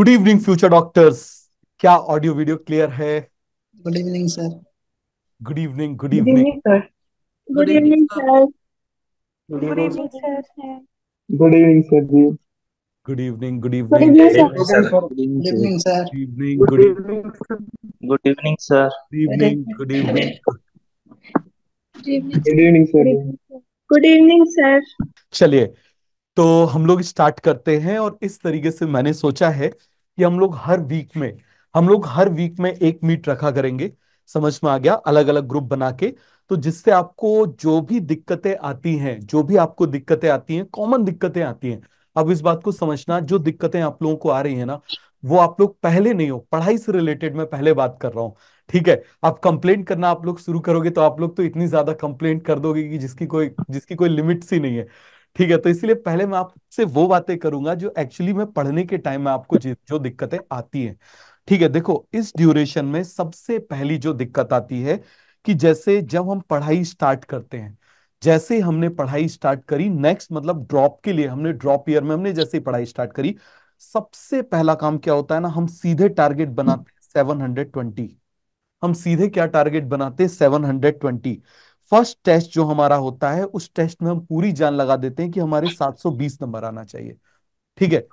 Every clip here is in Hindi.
गुड इवनिंग फ्यूचर डॉक्टर्स क्या ऑडियो वीडियो क्लियर है good evening sir good evening good evening sir good evening sir good evening sir good evening sir ji good evening good evening sir good evening good evening good evening sir good evening good evening good evening sir good evening sir चलिए तो हम लोग स्टार्ट करते हैं और इस तरीके से मैंने सोचा है कि हम लोग हर वीक में हम लोग हर वीक में एक मीट रखा करेंगे समझ में आ गया अलग अलग ग्रुप बना के तो जिससे आपको जो भी दिक्कतें आती हैं जो भी आपको दिक्कतें आती हैं कॉमन दिक्कतें आती हैं अब इस बात को समझना जो दिक्कतें आप लोगों को आ रही है ना वो आप लोग पहले नहीं हो पढ़ाई से रिलेटेड मैं पहले बात कर रहा हूँ ठीक है आप कंप्लेंट करना आप लोग शुरू करोगे तो आप लोग तो इतनी ज्यादा कंप्लेंट कर दोगे कि जिसकी कोई जिसकी कोई लिमिट्स ही नहीं है ठीक है तो इसलिए पहले मैं आपसे वो बातें करूंगा जो एक्चुअली में पढ़ने के टाइम में आपको जो दिक्कतें आती हैं ठीक है देखो इस ड्यूरेशन में सबसे पहली जो दिक्कत आती है कि जैसे जब हम पढ़ाई स्टार्ट करते हैं जैसे हमने पढ़ाई स्टार्ट करी नेक्स्ट मतलब ड्रॉप के लिए हमने ड्रॉप ईयर में हमने जैसे ही पढ़ाई स्टार्ट करी सबसे पहला काम क्या होता है ना हम सीधे टारगेट बनाते हैं सेवन हंड्रेड ट्वेंटी हम सीधे क्या टारगेट बनाते हैं seven hundred twenty first test जो हमारा होता है उस टेस्ट में हम पूरी जान लगा देते हैं कि हमारे 720 नंबर आना चाहिए ठीक है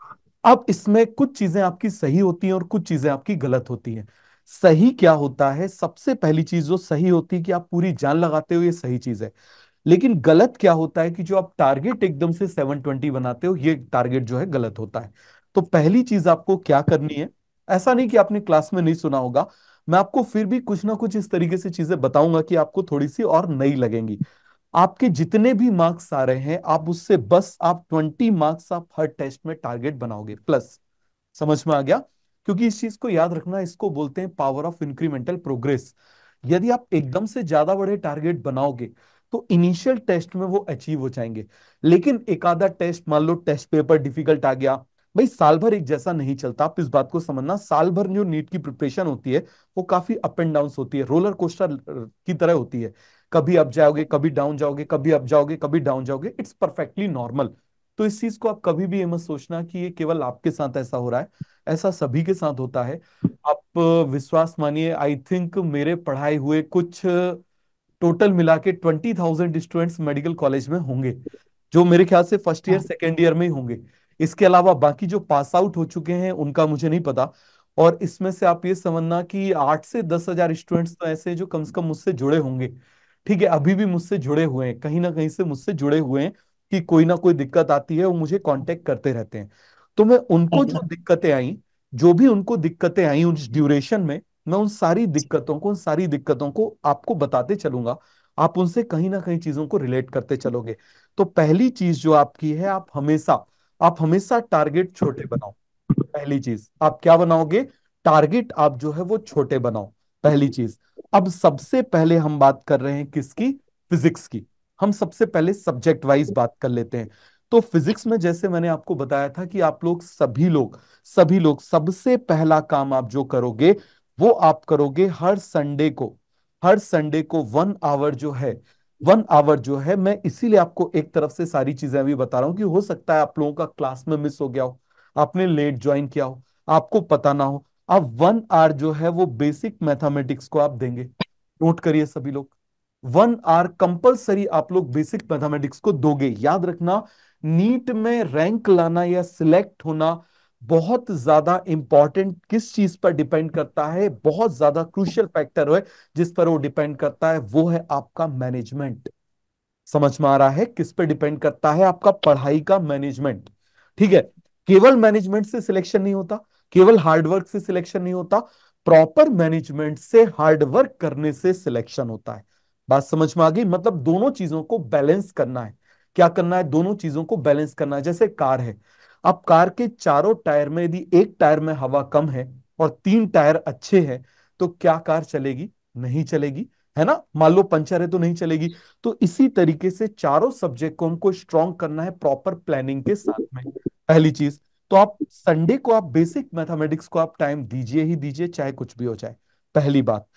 अब इसमें कुछ चीजें आपकी सही होती हैं और कुछ चीजें आपकी गलत होती हैं सही क्या होता है सबसे पहली चीज जो सही होती है कि आप पूरी जान लगाते हो ये सही चीज है लेकिन गलत क्या होता है कि जो आप टारगेट एकदम से 720 बनाते हो ये टारगेट जो है गलत होता है तो पहली चीज आपको क्या करनी है ऐसा नहीं कि आपने क्लास में नहीं सुना होगा मैं आपको फिर भी कुछ ना कुछ इस तरीके से चीजें बताऊंगा कि आपको थोड़ी सी और नई लगेंगी आपके जितने भी मार्क्स आ रहे हैं आप उससे बस आप ट्वेंटी मार्क्स आप हर टेस्ट में टारगेट बनाओगे प्लस समझ में आ गया क्योंकि इस चीज को याद रखना इसको बोलते हैं पावर ऑफ इंक्रीमेंटल प्रोग्रेस यदि आप एकदम से ज्यादा बड़े टारगेट बनाओगे तो इनिशियल टेस्ट में वो अचीव हो जाएंगे लेकिन एक आधा टेस्ट मान लो टेस्ट पेपर डिफिकल्ट आ गया भाई साल भर एक जैसा नहीं चलता आप इस बात को समझना साल भर जो नीट की प्रिपरेशन होती है वो काफी अप एंड डाउन होती है रोलर कोस्टर की तरह होती है कभी अप जाओगे कभी डाउन जाओगे कभी अप जाओगे कभी डाउन जाओगे इट्स परफेक्टली नॉर्मल तो इस चीज को आप कभी भी ये मत सोचना कि ये केवल आपके साथ ऐसा हो रहा है ऐसा सभी के साथ होता है आप विश्वास मानिए आई थिंक मेरे पढ़ाए हुए कुछ टोटल मिला के twenty thousand students medical college में होंगे जो मेरे ख्याल से फर्स्ट ईयर सेकेंड ईयर में ही होंगे इसके अलावा बाकी जो पास आउट हो चुके हैं उनका मुझे नहीं पता और इसमें से आप ये समझना कि आठ से दस हजार स्टूडेंट्स तो ऐसे जो कम से कम मुझसे जुड़े होंगे ठीक है अभी भी मुझसे जुड़े हुए हैं कहीं ना कहीं से मुझसे जुड़े हुए हैं कि कोई ना कोई दिक्कत आती है वो मुझे कांटेक्ट करते रहते हैं तो मैं उनको हम्म। जो दिक्कतें आई जो भी उनको दिक्कतें आई उस ड्यूरेशन में मैं उन सारी दिक्कतों को उन सारी दिक्कतों को आपको बताते चलूंगा आप उनसे कहीं ना कहीं चीजों को रिलेट करते चलोगे तो पहली चीज जो आपकी है आप हमेशा आप हमेशा टारगेट छोटे बनाओ पहली चीज आप क्या बनाओगे टारगेट आप जो है वो छोटे बनाओ पहली चीज अब सबसे पहले हम बात कर रहे हैं किसकी फिजिक्स की हम सबसे पहले सब्जेक्ट वाइज बात कर लेते हैं तो फिजिक्स में जैसे मैंने आपको बताया था कि आप लोग सभी लोग सभी लोग सबसे पहला काम आप जो करोगे वो आप करोगे हर संडे को हर संडे को वन आवर जो है वन आवर जो है मैं इसीलिए आपको एक तरफ से सारी चीजें अभी बता रहा हूं कि हो सकता है आप लोगों का क्लास में मिस हो गया हो आपने लेट ज्वाइन किया हो आपको पता ना हो आप वन आर जो है वो बेसिक मैथमेटिक्स को आप देंगे नोट करिए सभी लोग वन आर कंपल्सरी आप लोग बेसिक मैथमेटिक्स को दोगे याद रखना नीट में रैंक लाना या सिलेक्ट होना बहुत ज्यादा इंपॉर्टेंट किस चीज पर डिपेंड करता है बहुत ज्यादा क्रूशियल फैक्टर है जिस पर वो डिपेंड करता है वो है आपका मैनेजमेंट समझ में आ रहा है किस पर डिपेंड करता है आपका पढ़ाई का मैनेजमेंट ठीक है केवल मैनेजमेंट से सिलेक्शन नहीं होता केवल हार्डवर्क से सिलेक्शन नहीं होता प्रॉपर मैनेजमेंट से हार्डवर्क करने से सिलेक्शन होता है बात समझ में आ गई मतलब दोनों चीजों को बैलेंस करना है क्या करना है दोनों चीजों को बैलेंस करना है जैसे कार है आप कार के चारों टायर में यदि एक टायर में हवा कम है और तीन टायर अच्छे हैं तो क्या कार चलेगी नहीं चलेगी है ना मान लो पंचर है तो नहीं चलेगी तो इसी तरीके से चारों सब्जेक्ट को हमको स्ट्रॉन्ग करना है प्रॉपर प्लानिंग के साथ में पहली चीज तो आप संडे को आप बेसिक मैथमेटिक्स को आप टाइम दीजिए ही दीजिए चाहे कुछ भी हो जाए पहली बात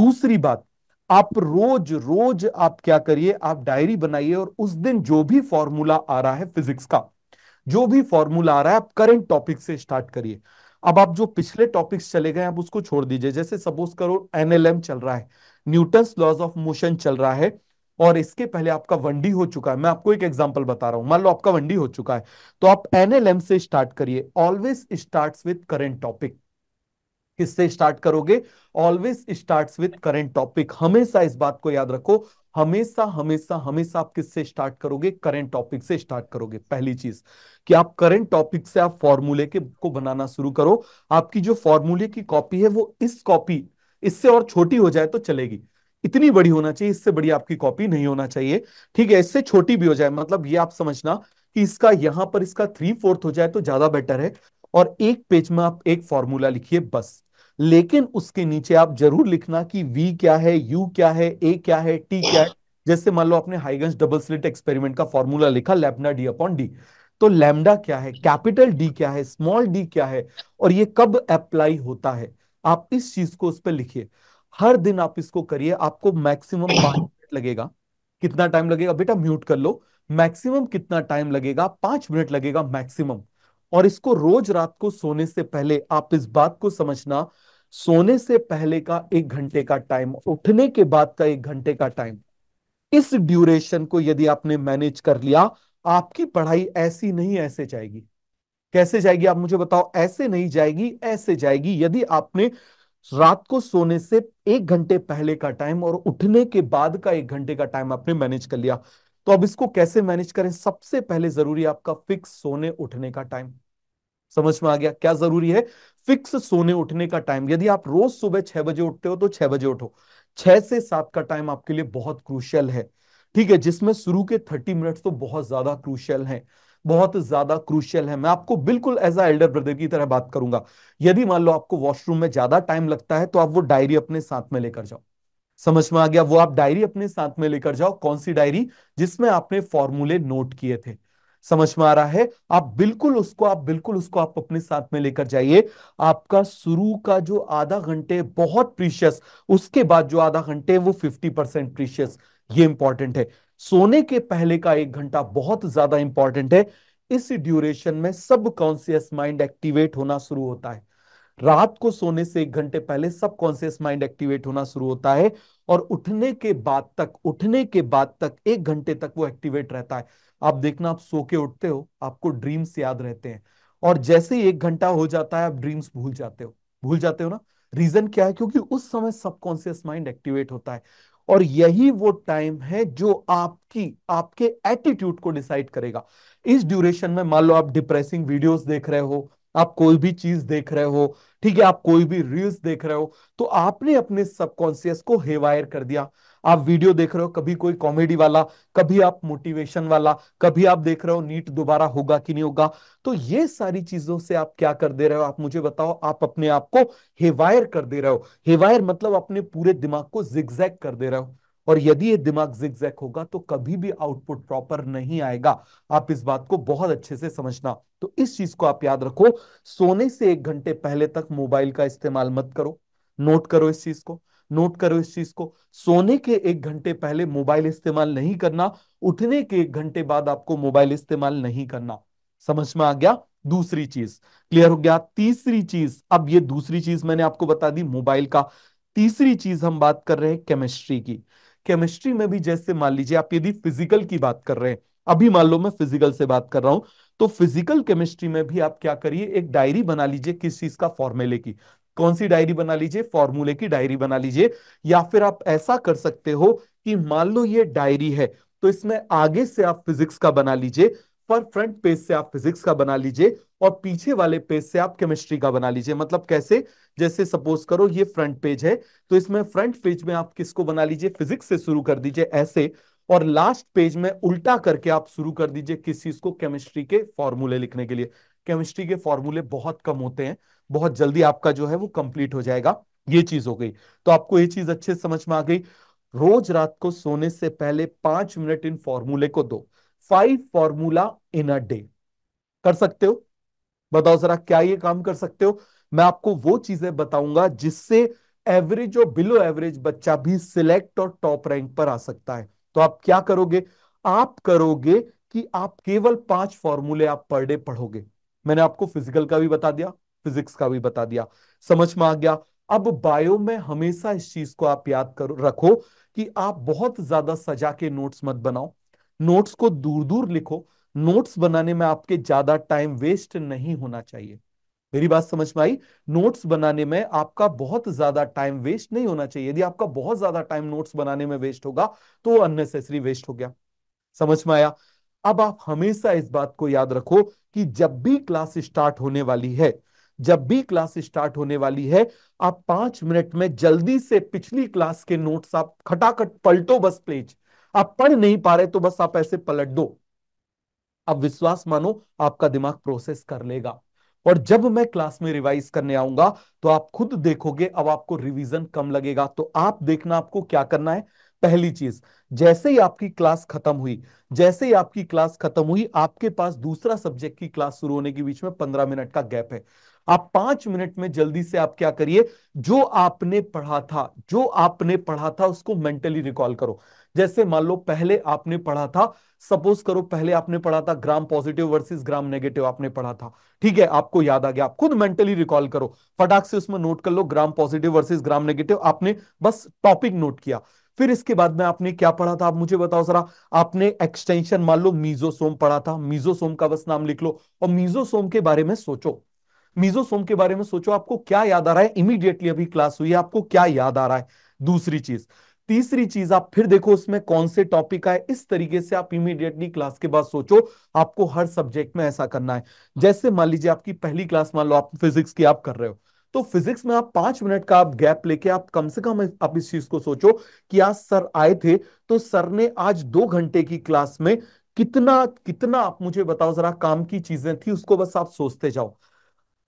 दूसरी बात आप रोज रोज आप क्या करिए आप डायरी बनाइए और उस दिन जो भी फॉर्मूला आ रहा है फिजिक्स का जो भी फॉर्मूला आ रहा है आप करंट टॉपिक से स्टार्ट करिए अब आप जो पिछले टॉपिक्स चले गए आप उसको छोड़ दीजिए जैसे सपोज करो एनएलएम चल रहा है न्यूटन लॉज ऑफ मोशन चल रहा है और इसके पहले आपका वनडी हो चुका है मैं आपको एक एग्जांपल बता रहा हूं मान लो आपका वनडी हो चुका है तो आप एनएलएम से स्टार्ट करिए always start with current topic किससे स्टार्ट करोगे always start with current topic हमेशा इस बात को याद रखो हमेशा हमेशा हमेशा आप किससे स्टार्ट करोगे करंट टॉपिक से स्टार्ट करोगे पहली चीज कि आप करंट टॉपिक से आप फॉर्मूले के को बनाना शुरू करो आपकी जो फॉर्मूले की कॉपी है वो इस कॉपी इससे और छोटी हो जाए तो चलेगी इतनी बड़ी होना चाहिए इससे बड़ी आपकी कॉपी नहीं होना चाहिए ठीक है इससे छोटी भी हो जाए मतलब ये आप समझना कि इसका यहाँ पर इसका थ्री फोर्थ हो जाए तो ज्यादा बेटर है और एक पेज में आप एक फॉर्मूला लिखिए बस लेकिन उसके नीचे आप जरूर लिखना कि वी क्या है यू क्या है ए क्या है टी क्या है जैसे मान लो आपने हाइगंस डबल स्लिट एक्सपेरिमेंट का फॉर्मूला लिखा लेमडा डी अपॉन डी तो लैम्डा क्या है कैपिटल डी क्या है स्मॉल डी क्या है और ये कब अप्लाई होता है आप इस चीज को उस पर लिखिए हर दिन आप इसको करिए आपको मैक्सिमम पांच मिनट लगेगा कितना टाइम लगेगा बेटा म्यूट कर लो मैक्सिमम कितना टाइम लगेगा पांच मिनट लगेगा मैक्सिमम और इसको रोज रात को सोने से पहले आप इस बात को समझना सोने से पहले का एक घंटे का टाइम उठने के बाद का एक घंटे का टाइम इस ड्यूरेशन को यदि आपने मैनेज कर लिया आपकी पढ़ाई ऐसी नहीं ऐसे जाएगी कैसे जाएगी आप मुझे बताओ ऐसे नहीं जाएगी ऐसे जाएगी यदि आपने रात को सोने से एक घंटे पहले का टाइम और उठने के बाद का एक घंटे का टाइम आपने मैनेज कर लिया तो अब इसको कैसे मैनेज करें सबसे पहले जरूरी आपका फिक्स सोने उठने का टाइम समझ में आ गया क्या जरूरी है फिक्स सोने उठने का टाइम यदि आप रोज सुबह छह बजे उठते हो तो छह बजे उठो छह से सात का टाइम आपके लिए बहुत क्रूशियल है ठीक है जिसमें शुरू के थर्टी मिनट तो बहुत ज्यादा क्रूशियल है बहुत ज्यादा क्रूशियल है मैं आपको बिल्कुल एज अ एल्डर ब्रदर की तरह बात करूंगा यदि मान लो आपको वॉशरूम में ज्यादा टाइम लगता है तो आप वो डायरी अपने साथ में लेकर जाओ समझ में आ गया वो आप डायरी अपने साथ में लेकर जाओ कौन सी डायरी जिसमें आपने फॉर्मूले नोट किए थे समझ में आ रहा है आप बिल्कुल उसको आप बिल्कुल उसको आप अपने साथ में लेकर जाइए आपका शुरू का जो आधा घंटे बहुत प्रीशियस उसके बाद जो आधा घंटे वो फिफ्टी परसेंट प्रीशियस ये इंपॉर्टेंट है सोने के पहले का एक घंटा बहुत ज्यादा इंपॉर्टेंट है इस ड्यूरेशन में सब कॉन्सियस माइंड एक्टिवेट होना शुरू होता है रात को सोने से एक घंटे पहले सब कॉन्सियस माइंड एक्टिवेट होना शुरू होता है और उठने के बाद तक उठने के बाद तक एक घंटे तक वो एक्टिवेट रहता है आप देखना आप सो के उठते हो आपको ड्रीम्स याद रहते हैं और जैसे ही एक घंटा हो जाता है आप ड्रीम्स भूल जाते हो भूल जाते हो ना रीजन क्या है क्योंकि उस समय सबकॉन्सियस माइंड एक्टिवेट होता है और यही वो टाइम है जो आपकी आपके एटीट्यूड को डिसाइड करेगा इस ड्यूरेशन में मान लो आप डिप्रेसिंग वीडियोस देख रहे हो आप कोई भी चीज देख रहे हो ठीक है आप कोई भी रील्स देख रहे हो तो आपने अपने सबकॉन्सियस को हेवायर कर दिया आप वीडियो देख रहे हो कभी कोई कॉमेडी वाला कभी आप मोटिवेशन वाला कभी आप देख रहे हो नीट दोबारा होगा कि नहीं होगा तो ये सारी चीजों से आप क्या कर दे रहे हो आप मुझे बताओ आप अपने आप को हेवायर कर दे रहे हो हेवायर मतलब अपने पूरे दिमाग को जिगजैक कर दे रहे हो और यदि ये दिमाग जिग्जैक होगा तो कभी भी आउटपुट प्रॉपर नहीं आएगा आप इस बात को बहुत अच्छे से समझना तो इस चीज को आप याद रखो सोने से एक घंटे पहले तक मोबाइल का इस्तेमाल मत करो नोट करो इस चीज को नोट करो इस चीज को सोने के एक घंटे पहले मोबाइल इस्तेमाल नहीं करना उठने के एक घंटे बाद आपको मोबाइल इस्तेमाल नहीं करना समझ में आ गया दूसरी चीज क्लियर हो गया तीसरी चीज अब ये दूसरी चीज मैंने आपको बता दी मोबाइल का तीसरी चीज हम बात कर रहे हैं केमिस्ट्री की केमिस्ट्री में भी जैसे मान लीजिए आप यदि फिजिकल की बात कर रहे हैं अभी मान लो मैं फिजिकल से बात कर रहा हूं तो फिजिकल केमिस्ट्री में भी आप क्या करिए एक डायरी बना लीजिए किस चीज का फॉर्मेले की कौन सी डायरी बना लीजिए फॉर्मूले की डायरी बना लीजिए या फिर आप ऐसा कर सकते हो कि मान लो ये डायरी है तो इसमें आगे से आप फिजिक्स का बना लीजिए पर फ्रंट पेज से आप फिजिक्स का बना लीजिए और पीछे वाले पेज से आप केमिस्ट्री का बना लीजिए मतलब कैसे जैसे सपोज करो ये फ्रंट पेज है तो इसमें फ्रंट पेज में आप किसको बना लीजिए फिजिक्स से शुरू कर दीजिए ऐसे और लास्ट पेज में उल्टा करके आप शुरू कर दीजिए किस चीज को केमिस्ट्री के फॉर्मूले लिखने के लिए केमिस्ट्री के फॉर्मूले बहुत कम होते हैं बहुत जल्दी आपका जो है वो कंप्लीट हो जाएगा ये चीज हो गई तो आपको ये चीज अच्छे समझ में आ गई रोज रात को सोने से पहले पांच मिनट इन फॉर्मूले को दो five formula in a day कर सकते हो बताओ जरा क्या ये काम कर सकते हो मैं आपको वो चीजें बताऊंगा जिससे एवरेज और बिलो एवरेज बच्चा भी सिलेक्ट और टॉप रैंक पर आ सकता है तो आप क्या करोगे आप करोगे कि आप केवल पांच फॉर्मूले आप पर डे पढ़ोगे मैंने आपको फिजिकल का भी बता दिया फिजिक्स का भी बता दिया समझ में आ गया अब बायो में हमेशा इस चीज को आप याद करो रखो कि आप बहुत ज्यादा सजा के नोट्स मत बनाओ नोट्स को दूर दूर लिखो नोट्स बनाने में आपके ज्यादा टाइम वेस्ट नहीं होना चाहिए मेरी बात समझ में आई नोट्स बनाने में आपका बहुत ज्यादा टाइम वेस्ट नहीं होना चाहिए यदि आपका बहुत ज्यादा टाइम नोट्स बनाने में वेस्ट होगा तो अननेसेसरी वेस्ट हो गया समझ में आया अब आप हमेशा इस बात को याद रखो कि जब भी क्लास स्टार्ट होने वाली है जब भी क्लास स्टार्ट होने वाली है आप पांच मिनट में जल्दी से पिछली क्लास के नोट्स आप खटाखट पलटो बस पेज आप पढ़ नहीं पा रहे तो बस आप ऐसे पलट दो अब विश्वास मानो आपका दिमाग प्रोसेस कर लेगा और जब मैं क्लास में रिवाइज करने आऊंगा तो आप खुद देखोगे अब आपको रिवीजन कम लगेगा तो आप देखना आपको क्या करना है पहली चीज जैसे ही आपकी क्लास खत्म हुई जैसे ही आपकी क्लास खत्म हुई आपके पास दूसरा सब्जेक्ट की क्लास शुरू होने के बीच में पंद्रह मिनट का गैप है आप पांच मिनट में जल्दी से आप क्या करिए जो आपने पढ़ा था जो आपने पढ़ा था उसको मेंटली रिकॉल करो जैसे मान लो पहले आपने पढ़ा था सपोज करो पहले आपने पढ़ा था gram positive versus gram negative आपने पढ़ा था ठीक है आपको याद आ गया आप खुद मेंटली रिकॉल करो फटाक से उसमें नोट कर लो gram positive versus gram negative आपने बस टॉपिक नोट किया फिर इसके बाद में आपने क्या पढ़ा था आप मुझे बताओ जरा आपने एक्सटेंशन मान लो मीजोसोम पढ़ा था मीजोसोम का बस नाम लिख लो और मीजोसोम के बारे में सोचो मीजोसोम के बारे में सोचो आपको क्या याद आ रहा है इमीडिएटली अभी क्लास हुई है आपको क्या याद आ रहा है दूसरी चीज तीसरी चीज आप फिर देखो उसमें कौन से टॉपिक आए इस तरीके से आप इमीडिएटली क्लास के बाद सोचो आपको हर सब्जेक्ट में ऐसा करना है जैसे मान लीजिए आपकी पहली क्लास मान लो आप फिजिक्स की आप कर रहे हो तो फिजिक्स में आप पांच मिनट का आप गैप लेके आप कम से कम आप इस चीज को सोचो कि आज सर आए थे तो सर ने आज दो घंटे की क्लास में कितना कितना आप मुझे बताओ जरा काम की चीजें थी उसको बस आप सोचते जाओ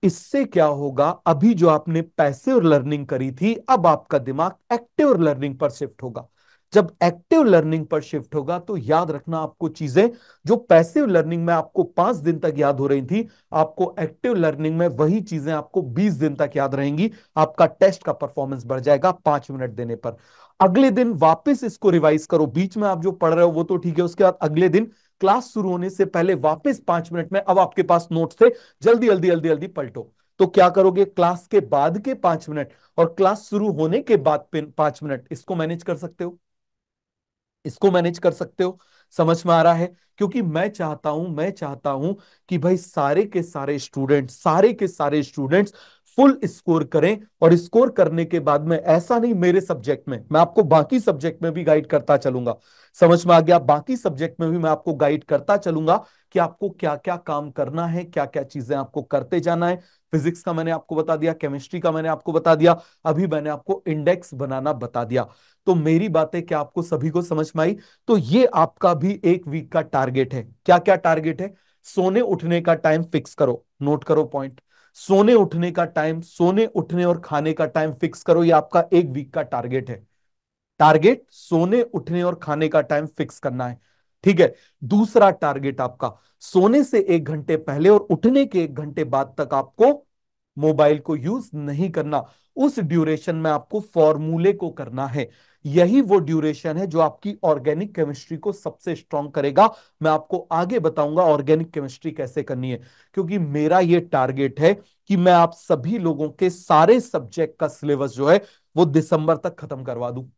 इससे क्या होगा अभी जो आपने पैसिव लर्निंग करी थी अब आपका दिमाग एक्टिव लर्निंग पर शिफ्ट होगा जब एक्टिव लर्निंग पर शिफ्ट होगा तो याद रखना आपको चीजें जो पैसिव लर्निंग में आपको पांच दिन तक याद हो रही थी आपको एक्टिव लर्निंग में वही चीजें आपको बीस दिन तक याद रहेंगी आपका टेस्ट का परफॉर्मेंस बढ़ जाएगा पांच मिनट देने पर अगले दिन वापस इसको रिवाइज करो बीच में आप जो पढ़ रहे हो वो तो ठीक है उसके बाद अगले दिन क्लास शुरू होने से पहले वापस पांच मिनट में अब आपके पास नोट्स थे जल्दी जल्दी जल्दी जल्दी पलटो तो क्या करोगे क्लास के बाद के पांच मिनट और क्लास शुरू होने के बाद पांच मिनट इसको मैनेज कर सकते हो इसको मैनेज कर सकते हो समझ में आ रहा है क्योंकि मैं चाहता हूं मैं चाहता हूं कि भाई सारे के सारे स्टूडेंट सारे के सारे स्टूडेंट्स फुल स्कोर करें और स्कोर करने के बाद में ऐसा नहीं मेरे सब्जेक्ट में मैं आपको बाकी सब्जेक्ट में भी गाइड करता चलूंगा समझ में आ गया बाकी सब्जेक्ट में भी मैं आपको गाइड करता चलूंगा कि आपको क्या क्या काम करना है क्या क्या चीजें आपको करते जाना है फिजिक्स का मैंने आपको बता दिया केमिस्ट्री का मैंने आपको बता दिया अभी मैंने आपको इंडेक्स बनाना बता दिया तो मेरी बातें क्या आपको सभी को समझ में आई तो ये आपका भी एक वीक का टारगेट है क्या क्या टारगेट है सोने उठने का टाइम फिक्स करो नोट करो पॉइंट सोने उठने का टाइम सोने उठने और खाने का टाइम फिक्स करो ये आपका एक वीक का टारगेट है टारगेट सोने उठने और खाने का टाइम फिक्स करना है ठीक है दूसरा टारगेट आपका सोने से एक घंटे पहले और उठने के एक घंटे बाद तक आपको मोबाइल को यूज नहीं करना उस ड्यूरेशन में आपको फॉर्मूले को करना है यही वो ड्यूरेशन है जो आपकी ऑर्गेनिक केमिस्ट्री को सबसे स्ट्रॉन्ग करेगा मैं आपको आगे बताऊंगा ऑर्गेनिक केमिस्ट्री कैसे करनी है क्योंकि मेरा ये टारगेट है कि मैं आप सभी लोगों के सारे सब्जेक्ट का सिलेबस जो है वो दिसंबर तक खत्म करवा दू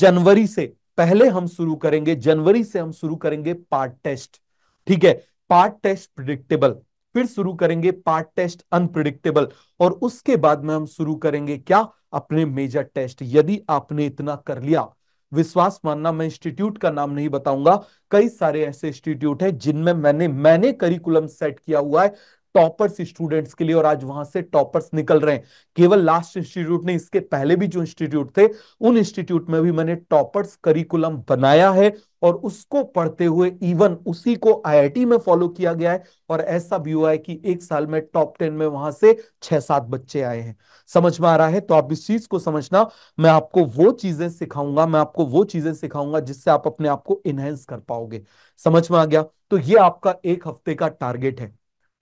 जनवरी से पहले हम शुरू करेंगे जनवरी से हम शुरू करेंगे पार्ट टेस्ट ठीक है पार्ट टेस्ट प्रिडिक्टेबल फिर शुरू करेंगे पार्ट टेस्ट अनप्रिडिक्टेबल और उसके बाद में हम शुरू करेंगे क्या अपने मेजर टेस्ट यदि आपने इतना कर लिया विश्वास मानना मैं इंस्टीट्यूट का नाम नहीं बताऊंगा कई सारे ऐसे इंस्टीट्यूट है जिनमें मैंने मैंने करिकुलम सेट किया हुआ है टॉपर्स स्टूडेंट्स के लिए और आज वहां से टॉपर्स निकल रहे हैं केवल लास्ट इंस्टीट्यूट ने इसके पहले भी जो इंस्टीट्यूट थे उन इंस्टीट्यूट में भी मैंने टॉपर्स करिकुलम बनाया है और उसको पढ़ते हुए इवन उसी को आईआईटी में फॉलो किया गया है और ऐसा भी हुआ है कि एक साल में टॉप टेन में वहां से छह सात बच्चे आए हैं समझ में आ रहा है तो आप इस चीज को समझना मैं आपको वो चीजें सिखाऊंगा मैं आपको वो चीजें सिखाऊंगा जिससे आप अपने आप को इनहेंस कर पाओगे समझ में आ गया तो ये आपका एक हफ्ते का टारगेट है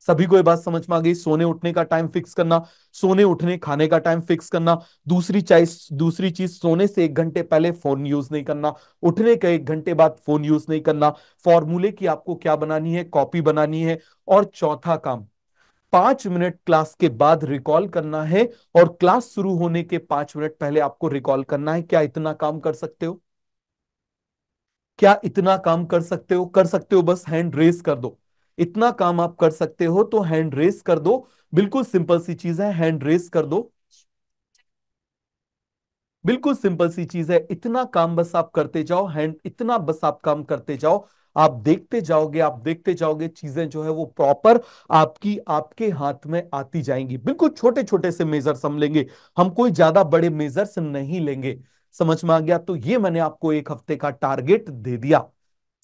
सभी को ये बात समझ में आ गई सोने उठने का टाइम फिक्स करना सोने उठने खाने का टाइम फिक्स करना दूसरी चाइस दूसरी चीज सोने से एक घंटे पहले फोन यूज नहीं करना उठने के एक घंटे बाद फोन यूज नहीं करना फॉर्मूले की आपको क्या बनानी है कॉपी बनानी है और चौथा काम पांच मिनट क्लास के बाद रिकॉल करना है और क्लास शुरू होने के पांच मिनट पहले आपको रिकॉल करना है क्या इतना काम कर सकते हो क्या इतना काम कर सकते हो कर सकते हो बस हैंड रेस कर दो इतना काम आप कर सकते हो तो हैंड रेस कर दो बिल्कुल सिंपल सी चीज है हैंड रेस कर दो बिल्कुल सिंपल सी चीज है इतना काम बस आप करते जाओ हैंड इतना बस आप काम करते जाओ आप देखते जाओगे आप देखते जाओगे चीजें जो है वो प्रॉपर आपकी आपके हाथ में आती जाएंगी बिल्कुल छोटे छोटे से मेजर्स हम लेंगे हम कोई ज्यादा बड़े मेजर्स नहीं लेंगे समझ में आ गया तो ये मैंने आपको एक हफ्ते का टारगेट दे दिया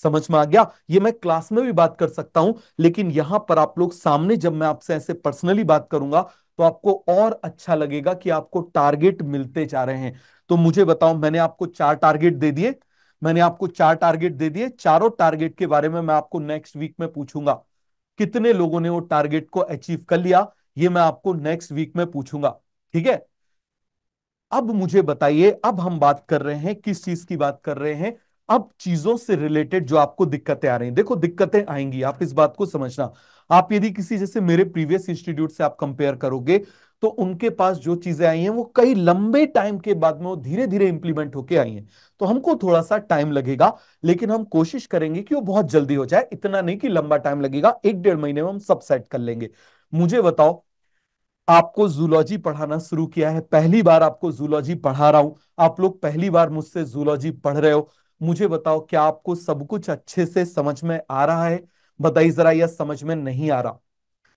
समझ में आ गया ये मैं क्लास में भी बात कर सकता हूं लेकिन यहां पर आप लोग सामने जब मैं आपसे ऐसे पर्सनली बात करूंगा तो आपको और अच्छा लगेगा कि आपको टारगेट मिलते जा रहे हैं तो मुझे बताओ मैंने आपको चार टारगेट दे दिए मैंने आपको चार टारगेट दे दिए चारों टारगेट के बारे में मैं आपको नेक्स्ट वीक में पूछूंगा कितने लोगों ने वो टारगेट को अचीव कर लिया ये मैं आपको नेक्स्ट वीक में पूछूंगा ठीक है अब मुझे बताइए अब हम बात कर रहे हैं किस चीज की बात कर रहे हैं अब चीजों से रिलेटेड जो आपको दिक्कतें आ रही हैं देखो दिक्कतें आएंगी आप इस बात को समझना आप यदि किसी जैसे मेरे प्रीवियस इंस्टीट्यूट से आप कंपेयर करोगे तो उनके पास जो चीजें आई हैं वो कई लंबे टाइम के बाद में वो धीरे धीरे इंप्लीमेंट होके आई हैं तो हमको थोड़ा सा टाइम लगेगा लेकिन हम कोशिश करेंगे कि वो बहुत जल्दी हो जाए इतना नहीं कि लंबा टाइम लगेगा एक डेढ़ महीने में हम सब सेट कर लेंगे मुझे बताओ आपको जूलॉजी पढ़ाना शुरू किया है पहली बार आपको जूलॉजी पढ़ा रहा हूं आप लोग पहली बार मुझसे जूलॉजी पढ़ रहे हो मुझे बताओ क्या आपको सब कुछ अच्छे से समझ में आ रहा है बताइए जरा यह समझ में नहीं आ रहा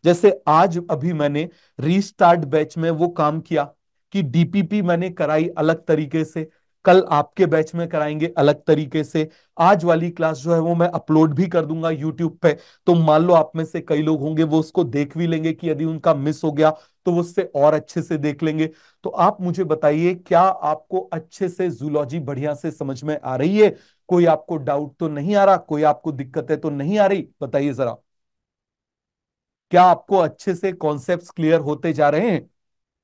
जैसे आज अभी मैंने रीस्टार्ट बैच में वो काम किया कि डीपीपी मैंने कराई अलग तरीके से कल आपके बैच में कराएंगे अलग तरीके से आज वाली क्लास जो है वो मैं अपलोड भी कर दूंगा यूट्यूब पे तो मान लो आप में से कई लोग होंगे वो उसको देख भी लेंगे कि यदि उनका मिस हो गया तो वो उससे और अच्छे से देख लेंगे तो आप मुझे बताइए क्या आपको अच्छे से जूलॉजी बढ़िया से समझ में आ रही है कोई आपको डाउट तो नहीं आ रहा कोई आपको दिक्कत है तो नहीं आ रही बताइए जरा क्या आपको अच्छे से कॉन्सेप्ट क्लियर होते जा रहे हैं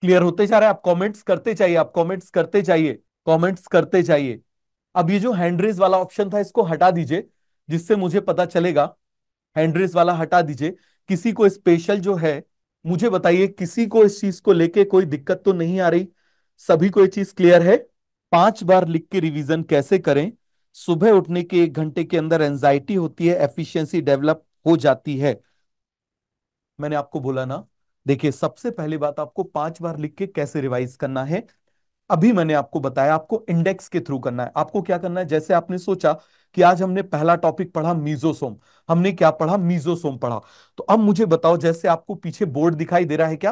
क्लियर होते जा रहे हैं आप कॉमेंट्स करते चाहिए आप कॉमेंट्स करते चाहिए कॉमेंट्स करते चाहिए अब ये जो हैंड्रेज वाला ऑप्शन था इसको हटा दीजिए जिससे मुझे पता चलेगा हैंड्रेज वाला हटा दीजिए किसी को स्पेशल जो है मुझे बताइए किसी को इस चीज को लेके कोई दिक्कत तो नहीं आ रही सभी को ये चीज क्लियर है पांच बार लिख के रिवीजन कैसे करें सुबह उठने के एक घंटे के अंदर एंजाइटी होती है एफिशिएंसी डेवलप हो जाती है मैंने आपको बोला ना देखिए सबसे पहली बात आपको पांच बार लिख के कैसे रिवाइज करना है अभी मैंने आपको बताया आपको इंडेक्स के थ्रू करना है आपको क्या करना है जैसे आपने सोचा कि आज हमने पहला टॉपिक पढ़ा मीजोसोम हमने क्या पढ़ा मीजोसोम पढ़ा तो अब मुझे बताओ जैसे आपको पीछे बोर्ड दिखाई दे रहा है क्या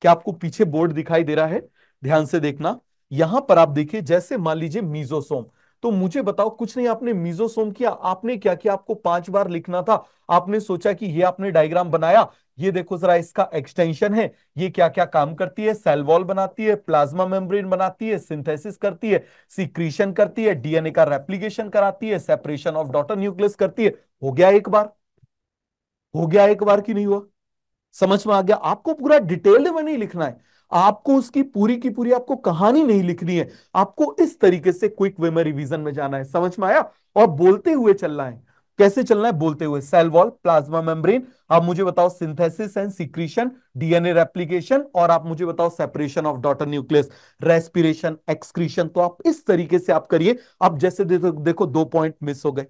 क्या आपको पीछे बोर्ड दिखाई दे रहा है ध्यान से देखना यहां पर आप देखिए जैसे मान लीजिए मीजोसोम तो मुझे बताओ कुछ नहीं आपने मीजोसोम किया आपने क्या किया आपको पांच बार लिखना था आपने सोचा कि ये आपने डायग्राम बनाया ये देखो जरा इसका एक्सटेंशन है ये क्या क्या काम करती है सेल वॉल बनाती है प्लाज्मा मेम्ब्रेन बनाती है सिंथेसिस करती है सिक्रीशन करती है डीएनए का रेप्लीकेशन कराती है सेपरेशन ऑफ डॉटर न्यूक्लियस करती है हो गया एक बार हो गया एक बार की नहीं हुआ समझ में आ गया आपको पूरा डिटेल में नहीं लिखना है आपको उसकी पूरी की पूरी आपको कहानी नहीं लिखनी है आपको इस तरीके से क्विक वे में रिविजन में जाना है समझ में आया और बोलते हुए चलना है कैसे चलना है बोलते हुए सेल वॉल प्लाज्मा मेम्ब्रेन आप मुझे बताओ synthesis and secretion DNA replication और आप मुझे बताओ separation of daughter nucleus respiration excretion तो आप इस तरीके से आप करिए आप जैसे देखो देखो दो पॉइंट मिस हो गए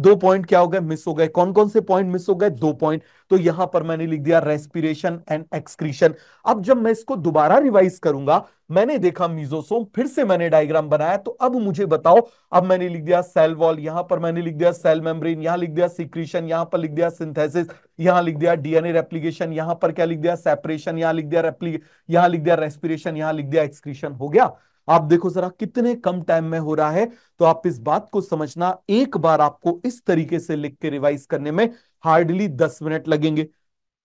दो पॉइंट क्या हो गए मिस हो गए कौन कौन से पॉइंट मिस हो गए दो पॉइंट तो यहां पर मैंने लिख दिया रेस्पिरेशन एंड एक्सक्रीशन अब जब मैं इसको दोबारा रिवाइज करूंगा मैंने देखा मीजोसोम फिर से मैंने डायग्राम बनाया तो अब मुझे बताओ अब मैंने लिख दिया सेल वॉल यहां पर मैंने लिख दिया सेल मेम्ब्रेन यहां लिख दिया सिक्रीशन यहां पर लिख दिया सिंथेसिस यहां लिख दिया डीएनए रेप्लीकेशन यहां पर क्या लिख दिया सेपरेशन यहां लिख दिया रेप्ली यहां लिख दिया रेस्पिरेशन यहां लिख दिया एक्सक्रीशन हो गया आप देखो जरा कितने कम टाइम में हो रहा है तो आप इस बात को समझना एक बार आपको इस तरीके से लिख के रिवाइज करने में हार्डली दस मिनट लगेंगे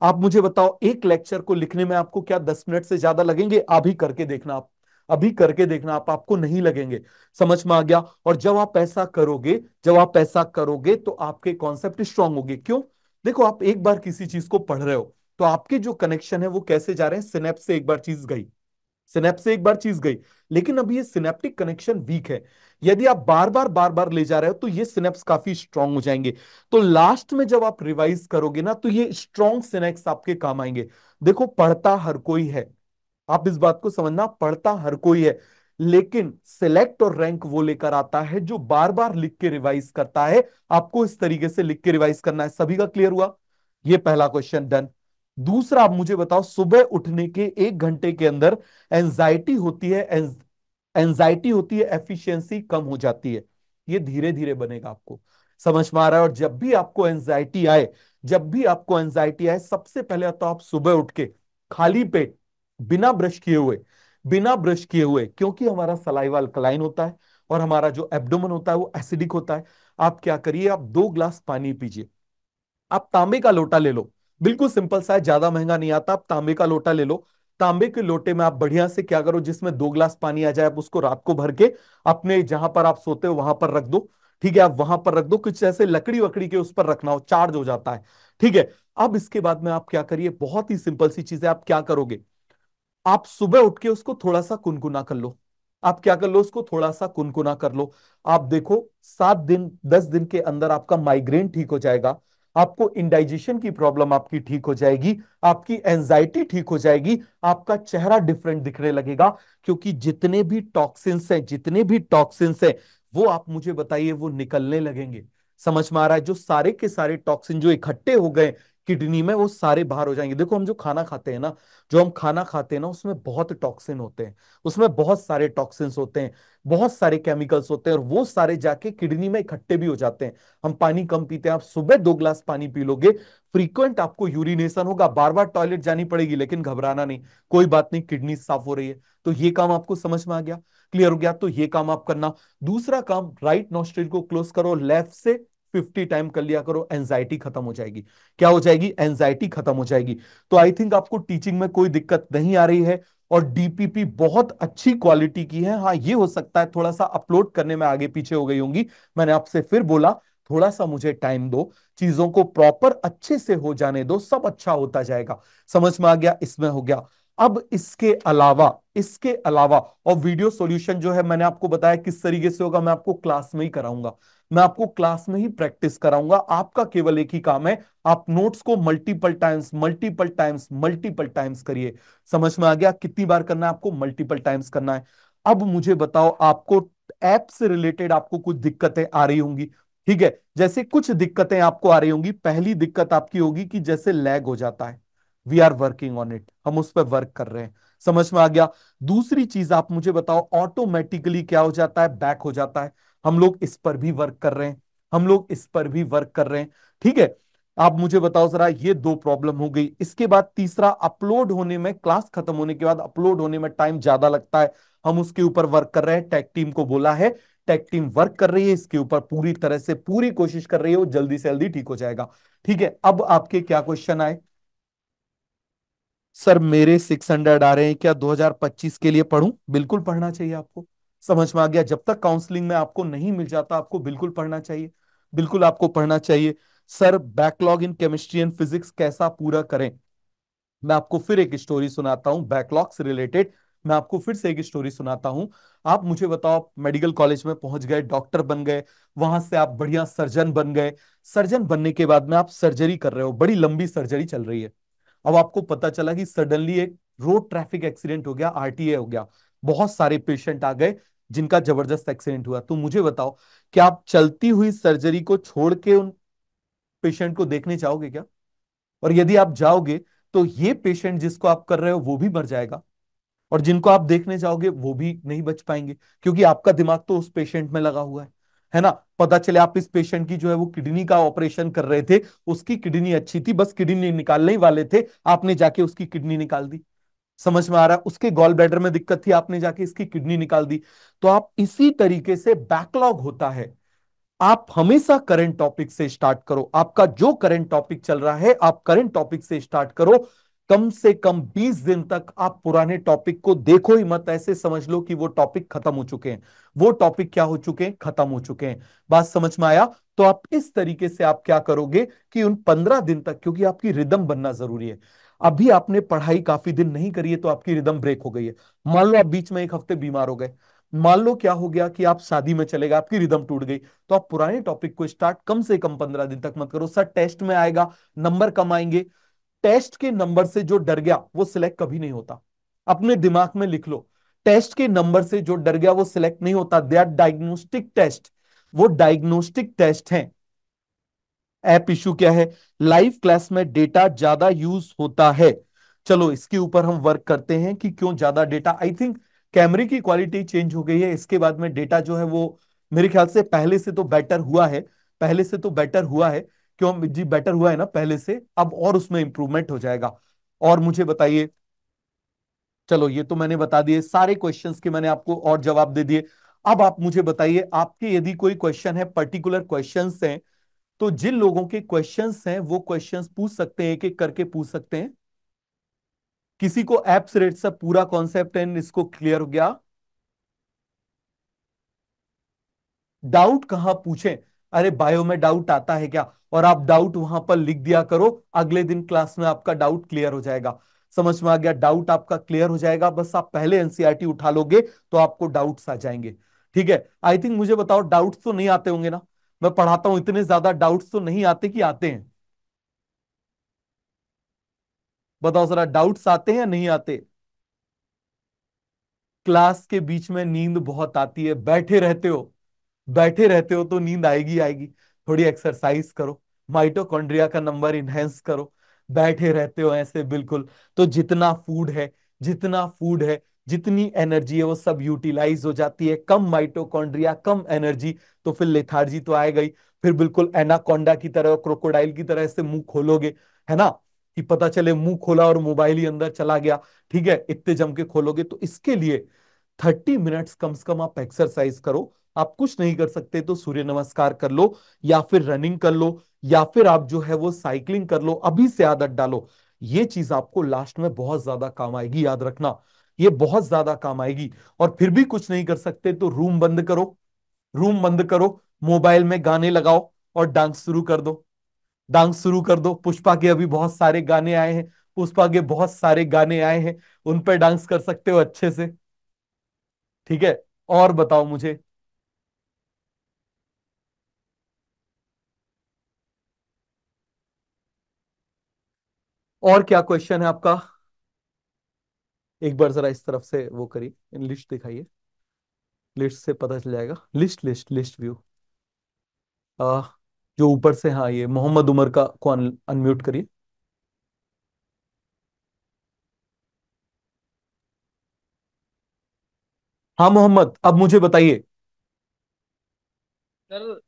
आप मुझे बताओ एक लेक्चर को लिखने में आपको क्या दस मिनट से ज्यादा लगेंगे अभी करके देखना आप अभी करके देखना आप आपको नहीं लगेंगे समझ में आ गया और जब आप ऐसा करोगे जब आप ऐसा करोगे तो आपके कॉन्सेप्ट स्ट्रांग होंगे क्यों देखो आप एक बार किसी चीज को पढ़ रहे हो तो आपके जो कनेक्शन है वो कैसे जा रहे हैं स्नेप से एक बार चीज गई सिनेप से एक बार चीज गई लेकिन अभी ये सिनेप्टिक कनेक्शन वीक है यदि आप बार बार बार बार ले जा रहे हो तो ये सिनेप्स काफी स्ट्रांग हो जाएंगे तो लास्ट में जब आप रिवाइज करोगे ना तो ये स्ट्रांग सिनेक्स आपके काम आएंगे देखो पढ़ता हर कोई है आप इस बात को समझना पढ़ता हर कोई है लेकिन सिलेक्ट और रैंक वो लेकर आता है जो बार बार लिख के रिवाइज करता है आपको इस तरीके से लिख के रिवाइज करना है सभी का क्लियर हुआ ये पहला क्वेश्चन डन दूसरा आप मुझे बताओ सुबह उठने के एक घंटे के अंदर एंजाइटी होती है एंजाइटी होती है एफिशिएंसी कम हो जाती है ये धीरे धीरे बनेगा आपको समझ में आ रहा है और जब भी आपको एंजाइटी आए जब भी आपको एंजाइटी आए सबसे पहले तो आप सुबह उठ के खाली पेट बिना ब्रश किए हुए बिना ब्रश किए हुए क्योंकि हमारा सलाइवा अल्कलाइन होता है और हमारा जो एब्डोमन होता है वो एसिडिक होता है आप क्या करिए आप दो ग्लास पानी पीजिए आप तांबे का लोटा ले लो बिल्कुल सिंपल सा है ज्यादा महंगा नहीं आता आप तांबे का लोटा ले लो तांबे के लोटे में आप बढ़िया से क्या करो जिसमें दो ग्लास पानी आ जाए आप उसको रात को भर के अपने जहां पर आप सोते हो वहां पर रख दो ठीक है आप वहां पर रख दो कुछ ऐसे लकड़ी वकड़ी के उस पर रखना हो चार्ज हो जाता है ठीक है अब इसके बाद में आप क्या करिए बहुत ही सिंपल सी चीज है आप क्या करोगे आप सुबह उठ के उसको थोड़ा सा कुनकुना कर लो आप क्या कर लो उसको थोड़ा सा कुनकुना कर लो आप देखो सात दिन दस दिन के अंदर आपका माइग्रेन ठीक हो जाएगा आपको इंडाइजेशन की प्रॉब्लम आपकी ठीक हो जाएगी आपकी एंजाइटी ठीक हो जाएगी आपका चेहरा डिफरेंट दिखने लगेगा क्योंकि जितने भी टॉक्सिन्स हैं जितने भी टॉक्सिन्स हैं वो आप मुझे बताइए वो निकलने लगेंगे समझ में आ रहा है जो सारे के सारे टॉक्सिन जो इकट्ठे हो गए किडनी में वो सारे बाहर हो जाएंगे देखो हम जो खाना खाते हैं ना जो हम खाना खाते हैं ना उसमें बहुत टॉक्सिन होते हैं उसमें बहुत सारे टॉक्सिन होते हैं बहुत सारे केमिकल्स होते हैं और वो सारे जाके किडनी में इकट्ठे भी हो जाते हैं हम पानी कम पीते हैं आप सुबह दो ग्लास पानी पी लोगे फ्रीक्वेंट आपको यूरिनेशन होगा बार बार टॉयलेट जानी पड़ेगी लेकिन घबराना नहीं कोई बात नहीं किडनी साफ हो रही है तो ये काम आपको समझ में आ गया क्लियर हो गया तो ये काम आप करना दूसरा काम राइट नोस्ट्रिल को क्लोज करो लेफ्ट से फिफ्टी टाइम कर लिया करो एंजाइटी खत्म हो जाएगी क्या हो जाएगी एंजाइटी खत्म हो जाएगी तो आई थिंक आपको टीचिंग में कोई दिक्कत नहीं आ रही है और डीपीपी बहुत अच्छी क्वालिटी की है हाँ ये हो सकता है थोड़ा सा अपलोड करने में आगे पीछे हो गई होंगी मैंने आपसे फिर बोला थोड़ा सा मुझे टाइम दो चीजों को प्रॉपर अच्छे से हो जाने दो सब अच्छा होता जाएगा समझ में आ गया इसमें हो गया अब इसके अलावा इसके अलावा और वीडियो सॉल्यूशन जो है मैंने आपको बताया किस तरीके से होगा मैं आपको क्लास में ही कराऊंगा मैं आपको क्लास में ही प्रैक्टिस कराऊंगा आपका केवल एक ही काम है आप नोट्स को multiple times multiple times multiple times करिए समझ में आ गया कितनी बार करना है आपको मल्टीपल टाइम्स करना है अब मुझे बताओ आपको ऐप से रिलेटेड आपको कुछ दिक्कतें आ रही होंगी ठीक है जैसे कुछ दिक्कतें आपको आ रही होंगी पहली दिक्कत आपकी होगी कि जैसे लैग हो जाता है we are working on it हम उस पर वर्क कर रहे हैं समझ में आ गया दूसरी चीज आप मुझे बताओ ऑटोमेटिकली क्या हो जाता है बैक हो जाता है हम लोग इस पर भी वर्क कर रहे हैं हम लोग इस पर भी वर्क कर रहे हैं ठीक है आप मुझे बताओ जरा ये दो प्रॉब्लम हो गई इसके बाद तीसरा अपलोड होने में क्लास खत्म होने के बाद अपलोड होने में टाइम ज्यादा लगता है हम उसके ऊपर वर्क कर रहे हैं टेक टीम को बोला है टेक टीम वर्क कर रही है इसके ऊपर पूरी तरह से पूरी कोशिश कर रही है वो जल्दी से जल्दी ठीक हो जाएगा ठीक है अब आपके क्या क्वेश्चन आए सर मेरे सिक्स आ रहे हैं क्या दो के लिए पढ़ू बिल्कुल पढ़ना चाहिए आपको समझ में आ गया जब तक काउंसलिंग में आपको नहीं मिल जाता आपको बिल्कुल पढ़ना चाहिए बिल्कुल आपको पढ़ना चाहिए sir backlog in chemistry and physics कैसा पूरा करें मैं आपको फिर एक स्टोरी सुनाता हूँ बैकलॉग से रिलेटेड मैं आपको फिर से एक स्टोरी सुनाता हूँ आप मुझे बताओ मेडिकल कॉलेज में पहुंच गए डॉक्टर बन गए वहां से आप बढ़िया सर्जन बन गए सर्जन बनने के बाद में आप सर्जरी कर रहे हो बड़ी लंबी सर्जरी चल रही है अब आपको पता चला कि सडनली एक रोड ट्रैफिक एक्सीडेंट हो गया आरटीए हो गया बहुत सारे पेशेंट आ गए जिनका जबरदस्त एक्सीडेंट हुआ तो मुझे बताओ क्या आप चलती हुई सर्जरी को छोड़ के उन पेशेंट को देखने जाओगे क्या और यदि आप जाओगे तो ये पेशेंट जिसको आप कर रहे हो वो भी मर जाएगा और जिनको आप देखने जाओगे वो भी नहीं बच पाएंगे क्योंकि आपका दिमाग तो उस पेशेंट में लगा हुआ है है ना पता चले आप इस पेशेंट की जो है वो किडनी का ऑपरेशन कर रहे थे उसकी किडनी अच्छी थी बस किडनी निकालने ही वाले थे आपने जाके उसकी किडनी निकाल दी समझ में आ रहा है उसके गॉल ब्लैडर में दिक्कत थी आपने जाके इसकी किडनी निकाल दी तो आप इसी तरीके से बैकलॉग होता है आप हमेशा करंट टॉपिक से स्टार्ट करो आपका जो करंट टॉपिक चल रहा है आप करंट टॉपिक से स्टार्ट करो कम से कम 20 दिन तक आप पुराने टॉपिक को देखो ही मत ऐसे समझ लो कि वो टॉपिक खत्म हो चुके हैं वो टॉपिक क्या हो चुके हैं खत्म हो चुके हैं बात समझ में आया तो आप इस तरीके से आप क्या करोगे कि उन 15 दिन तक क्योंकि आपकी रिदम बनना जरूरी है अभी आपने पढ़ाई काफी दिन नहीं करी है तो आपकी रिदम ब्रेक हो गई है मान लो आप बीच में एक हफ्ते बीमार हो गए मान लो क्या हो गया कि आप शादी में चले गए आपकी रिदम टूट गई तो आप पुराने टॉपिक को स्टार्ट कम से कम पंद्रह दिन तक मत करो सर टेस्ट में आएगा नंबर कम आएंगे टेस्ट के नंबर से जो डर गया वो सिलेक्ट कभी नहीं होता अपने दिमाग में लिख लो टेस्ट के नंबर से जो डर गया वो सिलेक्ट नहीं होता दे आर डायग्नोस्टिक टेस्ट वो डायग्नोस्टिक टेस्ट हैं ऐप इश्यू क्या है लाइव क्लास में डेटा ज्यादा यूज होता है चलो इसके ऊपर हम वर्क करते हैं कि क्यों ज्यादा डेटा आई थिंक कैमरे की क्वालिटी चेंज हो गई है इसके बाद में डेटा जो है वो मेरे ख्याल से पहले से तो बेटर हुआ है पहले से तो बेटर हुआ है क्यों जी बेटर हुआ है ना पहले से अब और उसमें इंप्रूवमेंट हो जाएगा और मुझे बताइए चलो ये तो मैंने बता दिए सारे क्वेश्चन के मैंने आपको और जवाब दे दिए अब आप मुझे बताइए आपके यदि कोई क्वेश्चन है पर्टिकुलर क्वेश्चन हैं तो जिन लोगों के क्वेश्चंस हैं वो क्वेश्चंस पूछ सकते हैं एक एक करके पूछ सकते हैं किसी को एप्स रेट सा पूरा कॉन्सेप्ट एंड इसको क्लियर हो गया डाउट कहां पूछे अरे बायो में डाउट आता है क्या और आप डाउट वहां पर लिख दिया करो अगले दिन क्लास में आपका डाउट क्लियर हो जाएगा समझ में आ गया डाउट आपका क्लियर हो जाएगा बस आप पहले एनसीआरटी e उठा लोगे तो आपको डाउट्स आ जाएंगे ठीक है आई थिंक मुझे बताओ डाउट्स तो नहीं आते होंगे ना मैं पढ़ाता हूं इतने ज्यादा डाउट्स तो नहीं आते कि आते हैं बताओ जरा डाउट्स आते हैं या नहीं आते क्लास के बीच में नींद बहुत आती है बैठे रहते हो बैठे रहते हो तो नींद आएगी आएगी थोड़ी एक्सरसाइज करो माइटोकॉन्ड्रिया का नंबर इनहेंस करो बैठे रहते हो ऐसे बिल्कुल तो जितना फूड है जितना फूड है जितनी एनर्जी है वो सब यूटिलाइज हो जाती है कम माइटोकॉन्ड्रिया कम एनर्जी तो फिर लेथार्जी तो आए गई फिर बिल्कुल एनाकोंडा की तरह क्रोकोडाइल की तरह इससे मुंह खोलोगे है ना कि पता चले मुंह खोला और मोबाइल ही अंदर चला गया ठीक है इतने जम के खोलोगे तो इसके लिए थर्टी मिनट्स कम से कम आप एक्सरसाइज करो आप कुछ नहीं कर सकते तो सूर्य नमस्कार कर लो या फिर रनिंग कर लो या फिर आप जो है वो साइकिलिंग कर लो अभी से आदत डालो ये चीज आपको लास्ट में बहुत ज्यादा काम आएगी याद रखना ये बहुत ज्यादा काम आएगी और फिर भी कुछ नहीं कर सकते तो रूम बंद करो रूम बंद करो मोबाइल में गाने लगाओ और डांस शुरू कर दो डांस शुरू कर दो पुष्पा के अभी बहुत सारे गाने आए हैं पुष्पा के बहुत सारे गाने आए हैं उन पर डांस कर सकते हो अच्छे से ठीक है और बताओ मुझे और क्या क्वेश्चन है आपका एक बार जरा इस तरफ से वो करिए लिस्ट दिखाइए लिस्ट से पता चल जाएगा लिस्ट लिस्ट लिस्ट व्यू आ, जो ऊपर से हाँ ये मोहम्मद उमर का को अनम्यूट करिए हाँ मोहम्मद अब मुझे बताइए सर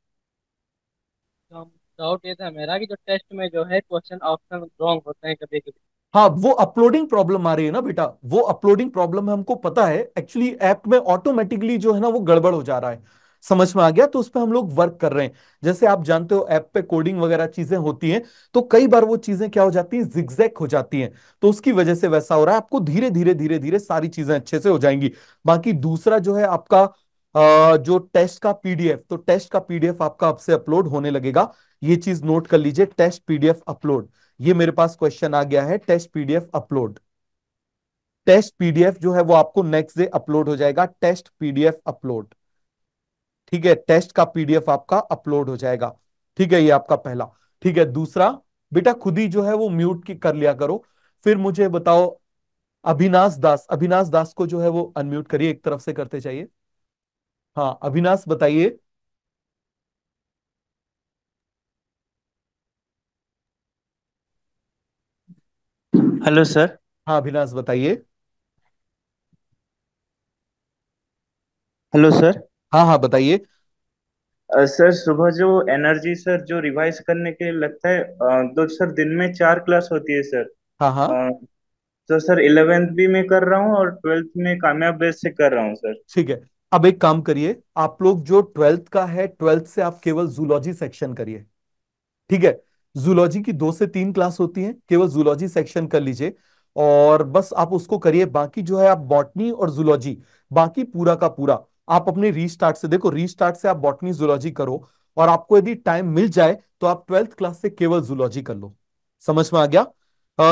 डाउट ये था मेरा कि जो टेस्ट में जो है क्वेश्चन ऑप्शन रॉन्ग होते हैं कभी कभी हाँ वो अपलोडिंग प्रॉब्लम आ रही है ना बेटा वो अपलोडिंग प्रॉब्लम हमको पता है एक्चुअली ऐप में ऑटोमेटिकली जो है ना वो गड़बड़ हो जा रहा है समझ में आ गया तो उस पर हम लोग वर्क कर रहे हैं जैसे आप जानते हो ऐप पे कोडिंग वगैरह चीजें होती हैं तो कई बार वो चीजें क्या हो जाती हैं जिग्जैक हो जाती हैं तो उसकी वजह से वैसा हो रहा है आपको धीरे धीरे धीरे धीरे सारी चीजें अच्छे से हो जाएंगी बाकी दूसरा जो है आपका जो टेस्ट का पीडीएफ तो टेस्ट का पीडीएफ आपका आपसे अपलोड होने लगेगा ये चीज नोट कर लीजिए टेस्ट पीडीएफ अपलोड ये मेरे पास क्वेश्चन आ गया है test PDF upload test PDF जो है वो आपको नेक्स्ट डे अपलोड हो जाएगा टेस्ट पीडीएफ अपलोड ठीक है टेस्ट का पीडीएफ आपका अपलोड हो जाएगा ठीक है ये आपका पहला ठीक है दूसरा बेटा खुद ही जो है वो म्यूट की कर लिया करो फिर मुझे बताओ अभिनाश दास अभिनाश दास को जो है वो अनम्यूट करिए एक तरफ से करते जाइए हाँ अविनाश बताइए हेलो सर हाँ अभिलाष बताइए हेलो सर हाँ हाँ बताइए सर सुबह जो एनर्जी सर जो रिवाइज करने के लगता है तो सर दिन में चार क्लास होती है सर हाँ हाँ तो सर इलेवेंथ भी मैं कर रहा हूँ और ट्वेल्थ में कामयाब बेस से कर रहा हूँ सर ठीक है अब एक काम करिए आप लोग जो ट्वेल्थ का है ट्वेल्थ से आप केवल जूलॉजी सेक्शन करिए ठीक है जूलॉजी की दो से तीन क्लास होती है केवल जूलॉजी सेक्शन कर लीजिए और बस आप उसको करिए बाकी जो है आप बॉटनी और जूलॉजी बाकी पूरा का पूरा आप अपने रीस्टार्ट से देखो रीस्टार्ट से आप बॉटनी जूलॉजी करो और आपको यदि टाइम मिल जाए तो आप ट्वेल्थ क्लास से केवल जूलॉजी कर लो समझ में आ गया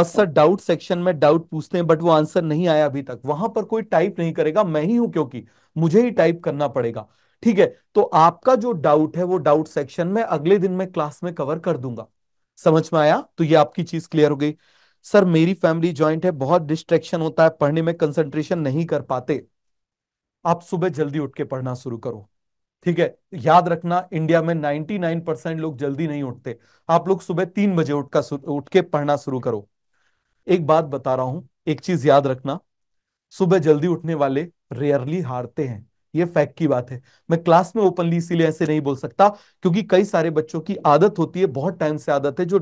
सर डाउट सेक्शन में डाउट पूछते हैं बट वो आंसर नहीं आया अभी तक वहां पर कोई टाइप नहीं करेगा मैं ही हूं क्योंकि मुझे ही टाइप करना पड़ेगा ठीक है तो आपका जो डाउट है वो डाउट सेक्शन में अगले दिन में क्लास में कवर कर दूंगा समझ में आया तो ये आपकी चीज क्लियर हो गई सर मेरी फैमिली ज्वाइंट है बहुत डिस्ट्रेक्शन होता है पढ़ने में कंसंट्रेशन नहीं कर पाते आप सुबह जल्दी उठ के पढ़ना शुरू करो ठीक है याद रखना इंडिया में 99 परसेंट लोग जल्दी नहीं उठते आप लोग सुबह तीन बजे का उठ के पढ़ना शुरू करो एक बात बता रहा हूं एक चीज याद रखना सुबह जल्दी उठने वाले रेयरली हारते हैं ये फैक्ट की बात है मैं क्लास में ओपनली इसीलिए ऐसे नहीं बोल सकता क्योंकि कई सारे बच्चों की आदत होती है बहुत टाइम से आदत है जो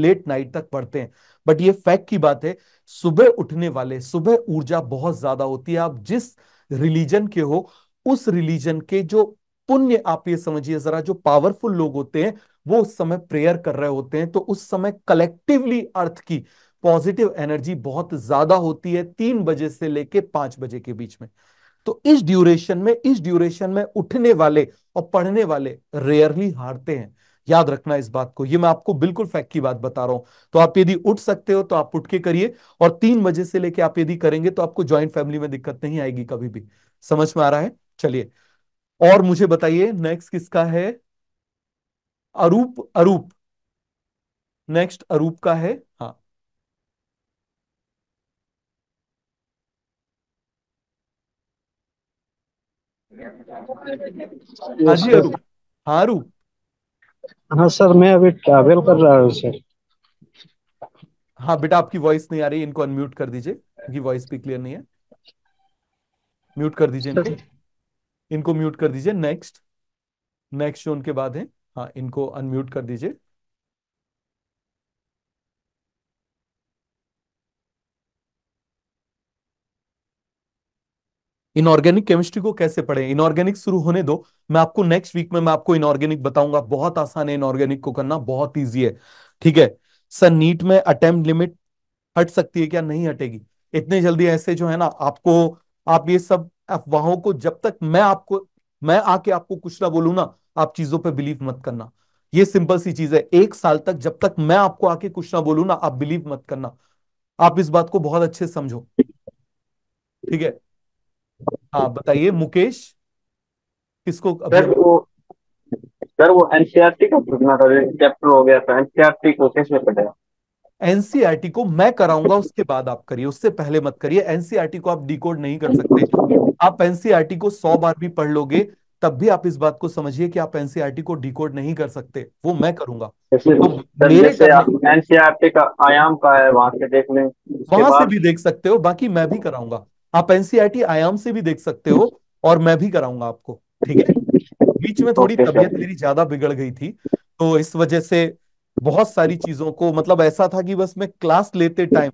लेट नाइट तक पढ़ते हैं बट ये फैक्ट की बात है सुबह उठने वाले सुबह ऊर्जा बहुत ज्यादा होती है आप जिस रिलीजन के हो उस रिलीजन के जो पुण्य आप ये समझिए जरा जो पावरफुल लोग होते हैं वो उस समय प्रेयर कर रहे होते हैं तो उस समय कलेक्टिवली अर्थ की पॉजिटिव एनर्जी बहुत ज्यादा होती है तीन बजे से लेके पांच बजे के बीच में तो इस ड्यूरेशन में इस ड्यूरेशन में उठने वाले और पढ़ने वाले रेयरली हारते हैं याद रखना इस बात को ये मैं आपको बिल्कुल फैक्ट की बात बता रहा हूं तो आप यदि उठ सकते हो तो आप उठ के करिए और तीन बजे से लेके आप यदि करेंगे तो आपको ज्वाइंट फैमिली में दिक्कत नहीं आएगी कभी भी समझ में आ रहा है चलिए और मुझे बताइए नेक्स्ट किसका है अरूप अरूप नेक्स्ट अरूप का है हाँ हाँ हाँ सर मैं अभी ट्रैवल कर रहा हूँ सर हाँ बेटा आपकी वॉइस नहीं आ रही इनको अनम्यूट कर दीजिए इनकी वॉइस भी क्लियर नहीं है म्यूट कर दीजिए इनको इनको म्यूट कर दीजिए नेक्स्ट नेक्स्ट जो उनके बाद है हाँ इनको अनम्यूट कर दीजिए इनऑर्गेनिक केमिस्ट्री को कैसे पढ़े इनऑर्गेनिक शुरू होने दो मैं आपको नेक्स्ट वीक में मैं आपको इनऑर्गेनिक बताऊंगा बहुत आसान है इनऑर्गेनिक को करना बहुत ईजी है ठीक है सर नीट में अटेम्प्ट लिमिट हट सकती है क्या नहीं हटेगी इतने जल्दी ऐसे जो है ना आपको आप ये सब अफवाहों को जब तक मैं आपको मैं आके आपको कुछ ना बोलू ना आप चीजों पे बिलीव मत करना ये सिंपल सी चीज है एक साल तक जब तक मैं आपको आके कुछ ना बोलू ना आप बिलीव मत करना आप इस बात को बहुत अच्छे समझो ठीक है हाँ बताइए मुकेश किसको सर वो सर वो एनसीईआरटी e का पूछना था चैप्टर हो गया था एनसीईआरटी e को कैसे पढ़ेगा एनसीईआरटी e को मैं कराऊंगा उसके बाद आप करिए उससे पहले मत करिए एनसीईआरटी को आप डिकोड नहीं कर सकते आप एनसीईआरटी को सौ बार भी पढ़ लोगे तब भी आप इस बात को समझिए कि आप एनसीईआरटी को डिकोड नहीं कर सकते वो मैं करूंगा तो मेरे एनसीईआरटी का आयाम का है वहां से देख लें वहां से भी देख सकते हो बाकी मैं भी कराऊंगा आप एनसीआरटी e आयाम से भी देख सकते हो और मैं भी कराऊंगा आपको ठीक है बीच में थोड़ी तबियत मेरी ज्यादा बिगड़ गई थी तो इस वजह से बहुत सारी चीजों को मतलब ऐसा था कि बस मैं क्लास लेते टाइम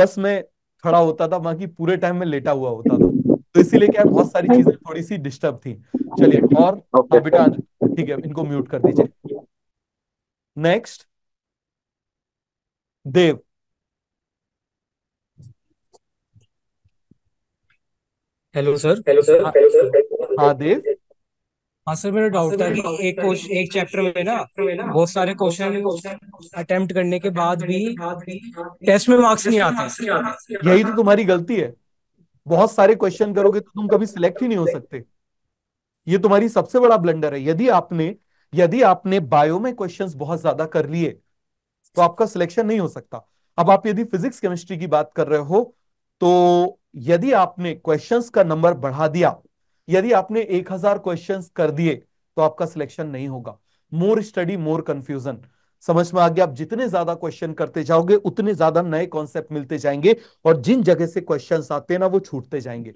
बस मैं खड़ा होता था बाकी पूरे टाइम में लेटा हुआ होता था तो इसीलिए क्या बहुत सारी चीजें थोड़ी सी डिस्टर्ब थी चलिए और बेटा ठीक है इनको म्यूट कर दीजिए next Dev hello sir hello sir hello sir हाँ देव हाँ सर मेरा डाउट था कि एक एक चैप्टर में ना बहुत सारे क्वेश्चन अटेम्प्ट करने के बाद भी टेस्ट में मार्क्स नहीं आते यही तो तुम्हारी गलती है बहुत सारे क्वेश्चन करोगे तो तुम कभी सिलेक्ट ही नहीं हो सकते ये तुम्हारी सबसे बड़ा ब्लंडर है यदि आपने यदि आपने बायो में क्वेश्चंस बहुत ज्यादा कर लिए तो आपका सिलेक्शन नहीं हो सकता अब आप यदि फिजिक्स केमिस्ट्री की बात कर रहे हो तो यदि आपने क्वेश्चंस का नंबर बढ़ा दिया यदि आपने 1000 क्वेश्चंस कर दिए तो आपका सिलेक्शन नहीं होगा मोर स्टडी मोर कंफ्यूजन समझ में आ गया आप जितने ज्यादा क्वेश्चन करते जाओगे उतने ज्यादा नए कॉन्सेप्ट मिलते जाएंगे और जिन जगह से क्वेश्चन आते हैं ना वो छूटते जाएंगे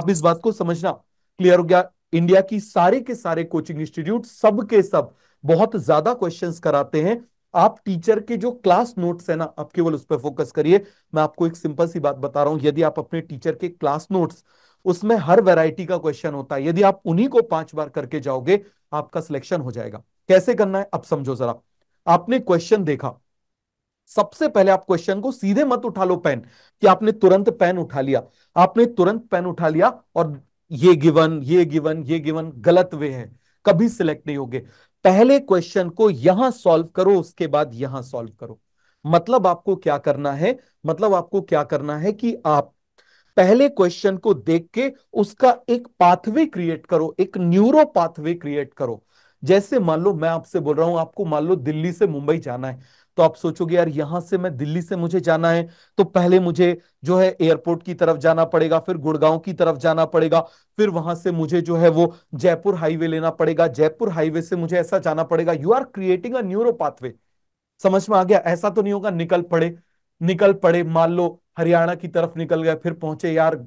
आप इस बात को समझना क्लियर हो गया इंडिया की सारे के सारे कोचिंग इंस्टीट्यूट सबके सब बहुत ज्यादा क्वेश्चंस कराते हैं आप टीचर के जो क्लास नोट्स है ना आप केवल उस पर फोकस करिए मैं आपको एक सिंपल सी बात बता रहा हूं यदि आप अपने टीचर के क्लास नोट्स उसमें हर वैरायटी का क्वेश्चन होता है यदि आप उन्हीं को पांच बार करके जाओगे आपका सिलेक्शन हो जाएगा कैसे करना है अब समझो जरा आपने क्वेश्चन देखा सबसे पहले आप क्वेश्चन को सीधे मत उठा लो पेन कि आपने तुरंत पेन उठा लिया आपने तुरंत पेन उठा लिया और ये गिवन ये गिवन ये गिवन गलत वे है कभी सिलेक्ट नहीं होगे पहले क्वेश्चन को यहां सॉल्व करो उसके बाद यहां सॉल्व करो मतलब आपको क्या करना है मतलब आपको क्या करना है कि आप पहले क्वेश्चन को देख के उसका एक पाथवे क्रिएट करो एक न्यूरो पाथवे क्रिएट करो जैसे मान लो मैं आपसे बोल रहा हूं आपको मान लो दिल्ली से मुंबई जाना है तो आप सोचोगे यार यहां से मैं दिल्ली से मुझे जाना है तो पहले मुझे जो है एयरपोर्ट की तरफ जाना पड़ेगा फिर गुड़गांव की तरफ जाना पड़ेगा फिर वहां से मुझे जो है वो जयपुर हाईवे लेना पड़ेगा जयपुर हाईवे से मुझे ऐसा जाना पड़ेगा you are creating a neuro pathway समझ में आ गया ऐसा तो नहीं होगा निकल पड़े निकल पड़े मान लो हरियाणा की तरफ निकल गए फिर पहुंचे यार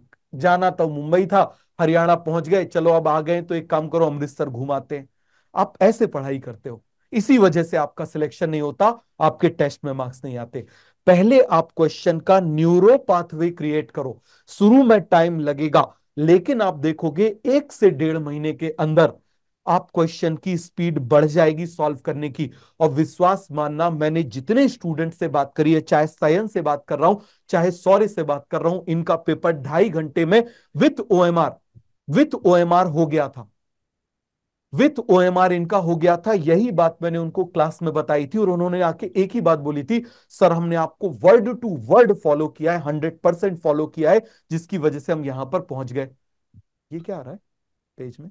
जाना तो मुंबई था हरियाणा पहुंच गए चलो अब आ गए तो एक काम करो अमृतसर घुमाते हैं आप ऐसे पढ़ाई करते हो इसी वजह से आपका सिलेक्शन नहीं होता आपके टेस्ट में मार्क्स नहीं आते पहले आप क्वेश्चन का न्यूरो पाथवे क्रिएट करो शुरू में टाइम लगेगा लेकिन आप देखोगे एक से डेढ़ महीने के अंदर आप क्वेश्चन की स्पीड बढ़ जाएगी सॉल्व करने की और विश्वास मानना मैंने जितने स्टूडेंट से बात करी है चाहे साइंस से बात कर रहा हूं चाहे सौर्य से बात कर रहा हूं इनका पेपर ढाई घंटे में विथ ओएमआर विथ ओएमआर हो गया था विथ ओ एम आर इनका हो गया था यही बात मैंने उनको क्लास में बताई थी और उन्होंने आके एक ही बात बोली थी सर हमने आपको वर्ड टू वर्ड फॉलो किया है हंड्रेड परसेंट फॉलो किया है जिसकी वजह से हम यहां पर पहुंच गए ये क्या आ रहा है पेज में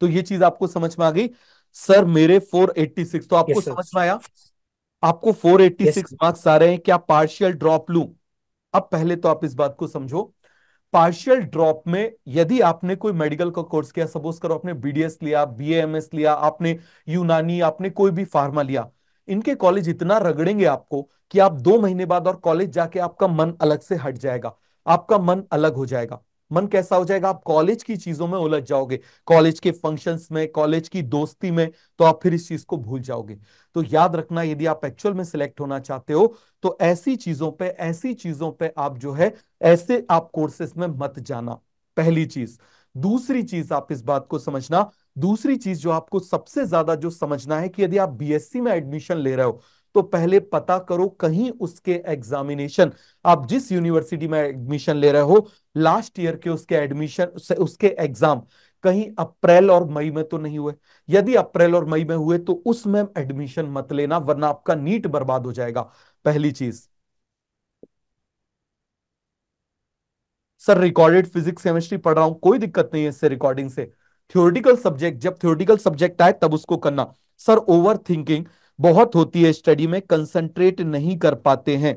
तो ये चीज आपको समझ में आ गई सर मेरे 486 तो आपको yes, समझ में आया आपको 486 मार्क्स yes, आ रहे हैं क्या पार्शियल ड्रॉप लू अब पहले तो आप इस बात को समझो पार्शियल ड्रॉप में यदि आपने कोई मेडिकल का कोर्स किया सपोज करो आपने बीडीएस लिया बीएएमएस लिया आपने यूनानी आपने कोई भी फार्मा लिया इनके कॉलेज इतना रगड़ेंगे आपको कि आप दो महीने बाद और कॉलेज जाके आपका मन अलग से हट जाएगा आपका मन अलग हो जाएगा मन कैसा हो जाएगा आप कॉलेज की चीजों में उलझ जाओगे कॉलेज के फंक्शंस में कॉलेज की दोस्ती में तो आप फिर इस चीज को भूल जाओगे तो याद रखना यदि आप एक्चुअल में सिलेक्ट होना चाहते हो तो ऐसी चीजों पे ऐसी चीजों पे आप जो है ऐसे आप कोर्सेस में मत जाना पहली चीज दूसरी चीज आप इस बात को समझना दूसरी चीज जो आपको सबसे ज्यादा जो समझना है कि यदि आप बीएससी में एडमिशन ले रहे हो तो पहले पता करो कहीं उसके एग्जामिनेशन आप जिस यूनिवर्सिटी में एडमिशन ले रहे हो लास्ट ईयर के उसके एडमिशन उसके एग्जाम कहीं अप्रैल और मई में तो नहीं हुए यदि अप्रैल और मई में हुए तो उसमें एडमिशन मत लेना वरना आपका नीट बर्बाद हो जाएगा पहली चीज सर रिकॉर्डेड फिजिक्स केमिस्ट्री पढ़ रहा हूं कोई दिक्कत नहीं है इससे रिकॉर्डिंग से थ्योरिटिकल सब्जेक्ट जब थ्योरिटिकल सब्जेक्ट आए तब उसको करना सर ओवर थिंकिंग बहुत होती है स्टडी में कंसंट्रेट नहीं कर पाते हैं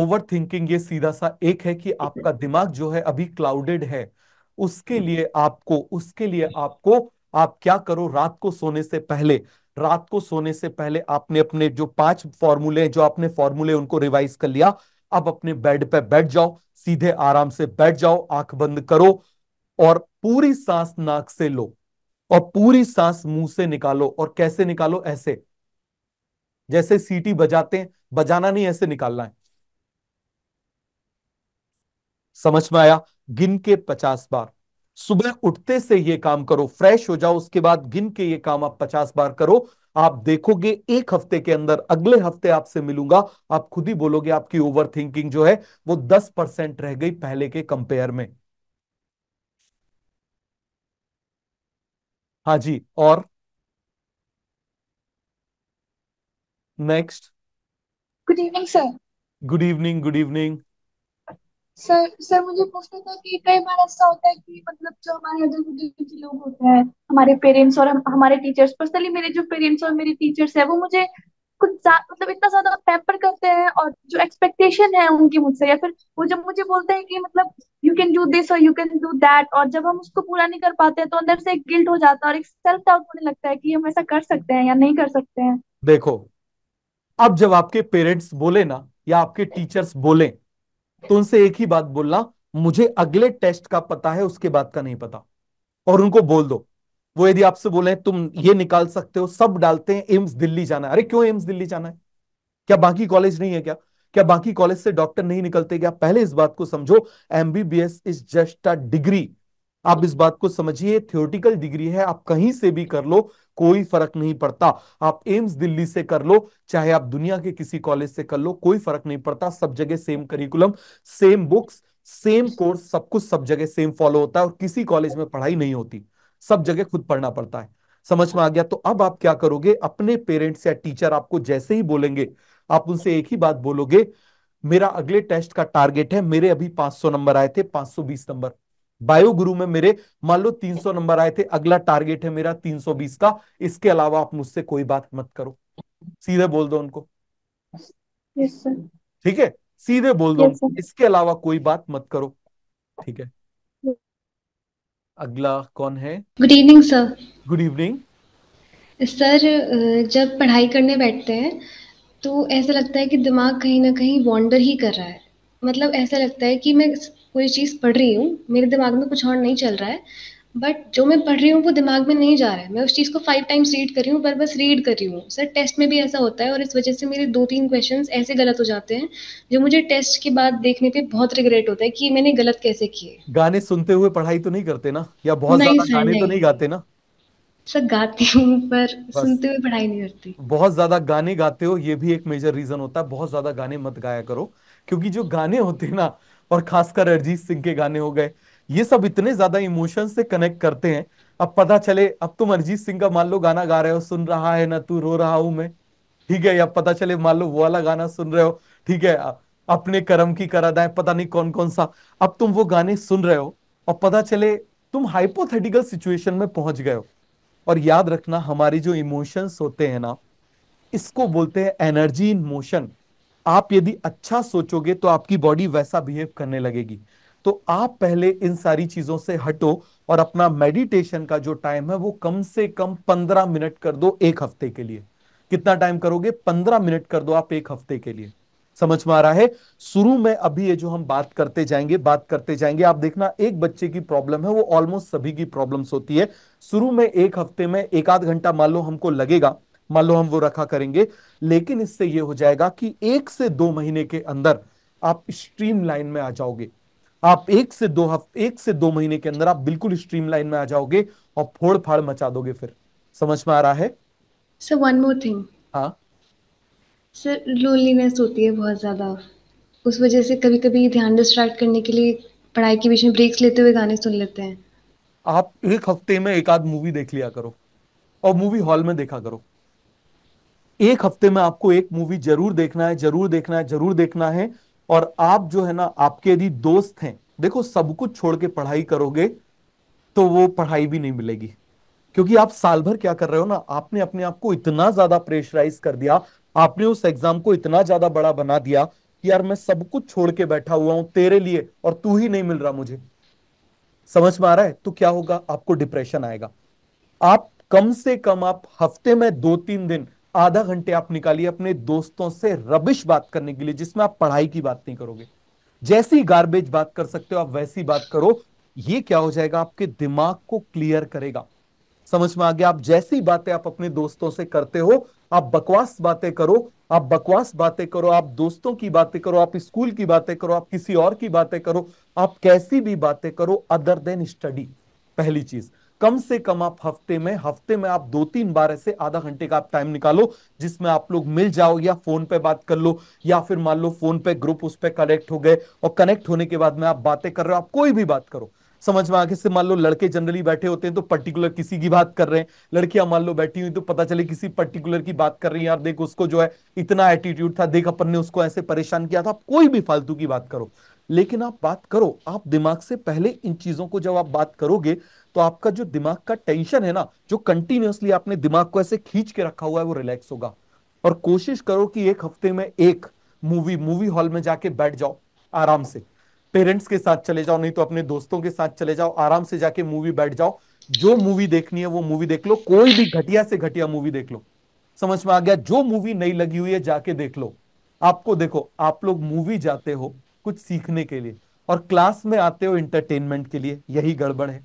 ओवर थिंकिंग ये सीधा सा एक है कि आपका दिमाग जो है अभी क्लाउडेड है उसके लिए आपको उसके लिए आपको आप क्या करो रात को सोने से पहले रात को सोने से पहले आपने अपने जो पांच फॉर्मूले जो आपने फॉर्मूले उनको रिवाइज कर लिया अब अपने बेड पे बैठ जाओ सीधे आराम से बैठ जाओ आंख बंद करो और पूरी सांस नाक से लो और पूरी सांस मुंह से निकालो और कैसे निकालो ऐसे जैसे सीटी बजाते हैं बजाना नहीं ऐसे निकालना है समझ में आया गिन के पचास बार सुबह उठते से ये काम करो फ्रेश हो जाओ उसके बाद गिन के ये काम आप पचास बार करो आप देखोगे एक हफ्ते के अंदर अगले हफ्ते आपसे मिलूंगा आप खुद ही बोलोगे आपकी ओवर थिंकिंग जो है वो दस परसेंट रह गई पहले के कंपेयर में हाँ जी और next good evening sir good evening good evening sir sir मुझे पूछना था कि कई बार ऐसा होता है कि मतलब जो हमारे अदर के लोग होते हैं हमारे पेरेंट्स और हम, हमारे टीचर्स पर्सनली मेरे जो पेरेंट्स और मेरे टीचर्स है वो मुझे कुछ मतलब इतना ज्यादा पैम्पर करते हैं और जो एक्सपेक्टेशन है उनकी मुझसे या फिर वो जब मुझे बोलते हैं कि मतलब यू कैन डू दिस और यू कैन डू दैट और जब हम उसको पूरा नहीं कर पाते हैं तो अंदर से एक गिल्ट हो जाता है और एक सेल्फ डाउट होने लगता है कि हम ऐसा कर सकते हैं या नहीं कर सकते हैं देखो अब जब आपके पेरेंट्स बोले ना या आपके टीचर्स बोले तो उनसे एक ही बात बोलना मुझे अगले टेस्ट का पता है उसके बाद का नहीं पता और उनको बोल दो वो यदि आपसे बोले तुम ये निकाल सकते हो सब डालते हैं एम्स दिल्ली जाना है अरे क्यों एम्स दिल्ली जाना है क्या बाकी कॉलेज नहीं है क्या क्या बाकी कॉलेज से डॉक्टर नहीं निकलते क्या पहले इस बात को समझो MBBS is just a degree आप इस बात को समझिए थियोटिकल डिग्री है आप कहीं से भी कर लो कोई फर्क नहीं पड़ता आप एम्स दिल्ली से कर लो चाहे आप दुनिया के किसी कॉलेज से कर लो कोई फर्क नहीं पड़ता सब जगह same curriculum same books same course सब कुछ सब जगह सेम फॉलो होता है और किसी कॉलेज में पढ़ाई नहीं होती सब जगह खुद पढ़ना पड़ता है समझ में आ गया तो अब आप क्या करोगे अपने पेरेंट्स या टीचर आपको जैसे ही बोलेंगे आप उनसे एक ही बात बोलोगे मेरा अगले टेस्ट का टारगेट है मेरे अभी 500 नंबर आए थे 520 नंबर बायो गुरु में मेरे मान लो 300 नंबर आए थे अगला टारगेट है मेरा 320 का इसके अलावा आप मुझसे कोई बात मत करो सीधे बोल दो उनको ठीक yes, है सीधे बोल दो yes, इसके अलावा कोई बात मत करो ठीक है अगला कौन है good evening sir good evening sir जब पढ़ाई करने बैठते हैं तो ऐसा लगता है कि दिमाग कहीं ना कहीं वॉन्डर ही कर रहा है मतलब ऐसा लगता है कि मैं कोई चीज़ पढ़ रही हूँ मेरे दिमाग में कुछ और नहीं चल रहा है बट जो मैं पढ़ रही हूँ वो दिमाग में नहीं जा रहा है मैं उस चीज़ को फाइव टाइम्स रीड कर रही हूँ पर बस रीड कर रही हूँ सर टेस्ट में भी ऐसा होता है और इस वजह से मेरे दो तीन क्वेश्चंस ऐसे गलत हो जाते हैं जो मुझे टेस्ट के बाद देखने पे बहुत रिग्रेट होता है कि मैंने गलत कैसे किए गाने सुनते हुए पढ़ाई तो नहीं करते ना या बहुत ज्यादा गाने तो नहीं। तो नहीं गाते ना सर गाती हूँ पर सुनते हुए पढ़ाई नहीं करती बहुत ज्यादा गाने गाते हो ये भी एक मेजर रीजन होता है बहुत ज्यादा गाने मत गाया करो क्योंकि जो गाने होते हैं ना और खासकर अरिजीत सिंह के गाने हो गए ये सब इतने ज्यादा इमोशन से कनेक्ट करते हैं अब पता चले अब तुम अरिजीत सिंह का मान लो गाना गा रहे हो सुन रहा है ना तू रो रहा हूं मैं ठीक है अब पता चले मान लो वो वाला गाना सुन रहे हो ठीक है अपने कर्म की करा दाए पता नहीं कौन कौन सा अब तुम वो गाने सुन रहे हो और पता चले तुम हाइपोथेटिकल सिचुएशन में पहुंच गए हो और याद रखना हमारे जो इमोशंस होते हैं ना इसको बोलते हैं एनर्जी इन मोशन आप यदि अच्छा सोचोगे तो आपकी बॉडी वैसा बिहेव करने लगेगी तो आप पहले इन सारी चीजों से हटो और अपना मेडिटेशन का जो टाइम है वो कम से कम पंद्रह मिनट कर दो एक हफ्ते के लिए कितना टाइम करोगे पंद्रह मिनट कर दो आप एक हफ्ते के लिए समझ में आ रहा है शुरू में अभी ये जो हम बात करते जाएंगे बात करते जाएंगे आप देखना एक बच्चे की प्रॉब्लम है वो ऑलमोस्ट सभी की प्रॉब्लम्स होती है शुरू में एक हफ्ते में एक आध घंटा मान लो हमको लगेगा मान लो हम वो रखा करेंगे लेकिन इससे ये हो जाएगा कि एक से दो महीने के अंदर आप स्ट्रीम लाइन में आ जाओगे आप एक से दो हफ्ते एक से दो महीने के अंदर आप बिल्कुल स्ट्रीम लाइन में आ जाओगे और फोड़ फाड़ मचा दोगे फिर समझ में आ रहा है सर वन मोर थिंग हाँ सर लोनलीनेस होती है बहुत ज्यादा उस वजह से कभी कभी ध्यान डिस्ट्रैक्ट करने के लिए पढ़ाई के बीच में ब्रेक्स लेते हुए गाने सुन लेते हैं आप एक हफ्ते में एक आध मूवी देख लिया करो और मूवी हॉल में देखा करो एक हफ्ते में आपको एक मूवी जरूर देखना है जरूर देखना है जरूर देखना है और आप जो है ना आपके यदि दोस्त हैं देखो सब कुछ छोड़ के पढ़ाई करोगे तो वो पढ़ाई भी नहीं मिलेगी क्योंकि आप साल भर क्या कर रहे हो ना आपने अपने आप को इतना ज्यादा प्रेशराइज कर दिया आपने उस एग्जाम को इतना ज्यादा बड़ा बना दिया कि यार मैं सब कुछ छोड़ के बैठा हुआ हूं तेरे लिए और तू ही नहीं मिल रहा मुझे समझ में आ रहा है तो क्या होगा आपको डिप्रेशन आएगा आप कम से कम आप हफ्ते में दो तीन दिन आधा घंटे आप निकालिए अपने दोस्तों से रबिश बात करने के लिए जिसमें आप पढ़ाई की बात नहीं करोगे जैसी गार्बेज बात कर सकते हो आप वैसी बात करो ये क्या हो जाएगा आपके दिमाग को क्लियर करेगा समझ में आ गया आप जैसी बातें आप अपने दोस्तों से करते हो आप बकवास बातें करो आप बकवास बातें करो आप दोस्तों की बातें करो आप स्कूल की बातें करो आप किसी और की बातें करो आप कैसी भी बातें करो अदर देन स्टडी पहली चीज कम से कम आप हफ्ते में हफ्ते में आप दो तीन बार ऐसे आधा घंटे का आप टाइम निकालो जिसमें आप लोग मिल जाओ या फोन पे बात कर लो या फिर मान लो फोन पे ग्रुप उस पर कनेक्ट हो गए और कनेक्ट होने के बाद में आप बातें कर रहे हो आप कोई भी बात करो समझ में आगे से मान लो लड़के जनरली बैठे होते हैं तो पर्टिकुलर किसी की बात कर रहे हैं लड़कियां मान लो बैठी हुई तो पता चले किसी पर्टिकुलर की बात कर रही है यार देख उसको जो है इतना एटीट्यूड था देख अपन ने उसको ऐसे परेशान किया था आप कोई भी फालतू की बात करो लेकिन आप बात करो आप दिमाग से पहले इन चीजों को जब आप बात करोगे तो आपका जो दिमाग का टेंशन है ना जो कंटिन्यूसली आपने दिमाग को ऐसे खींच के रखा हुआ है वो रिलैक्स होगा और कोशिश करो कि एक हफ्ते में एक मूवी मूवी हॉल में जाके बैठ जाओ आराम से पेरेंट्स के साथ चले जाओ नहीं तो अपने दोस्तों के साथ चले जाओ आराम से जाके मूवी बैठ जाओ जो मूवी देखनी है वो मूवी देख लो कोई भी घटिया से घटिया मूवी देख लो समझ में आ गया जो मूवी नहीं लगी हुई है जाके देख लो आपको देखो आप लोग मूवी जाते हो कुछ सीखने के लिए और क्लास में आते हो इंटरटेनमेंट के लिए यही गड़बड़ है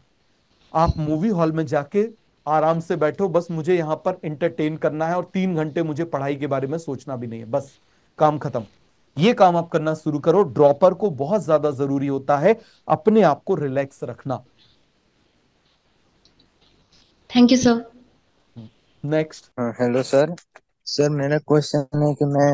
आप मूवी हॉल में जाके आराम से बैठो बस मुझे यहाँ पर इंटरटेन करना है और तीन घंटे मुझे पढ़ाई के बारे में सोचना भी नहीं है बस काम खत्म ये काम आप करना शुरू करो ड्रॉपर को बहुत ज्यादा जरूरी होता है अपने आप को रिलैक्स रखना thank you sir next hello sir sir मेरा क्वेश्चन है कि मैं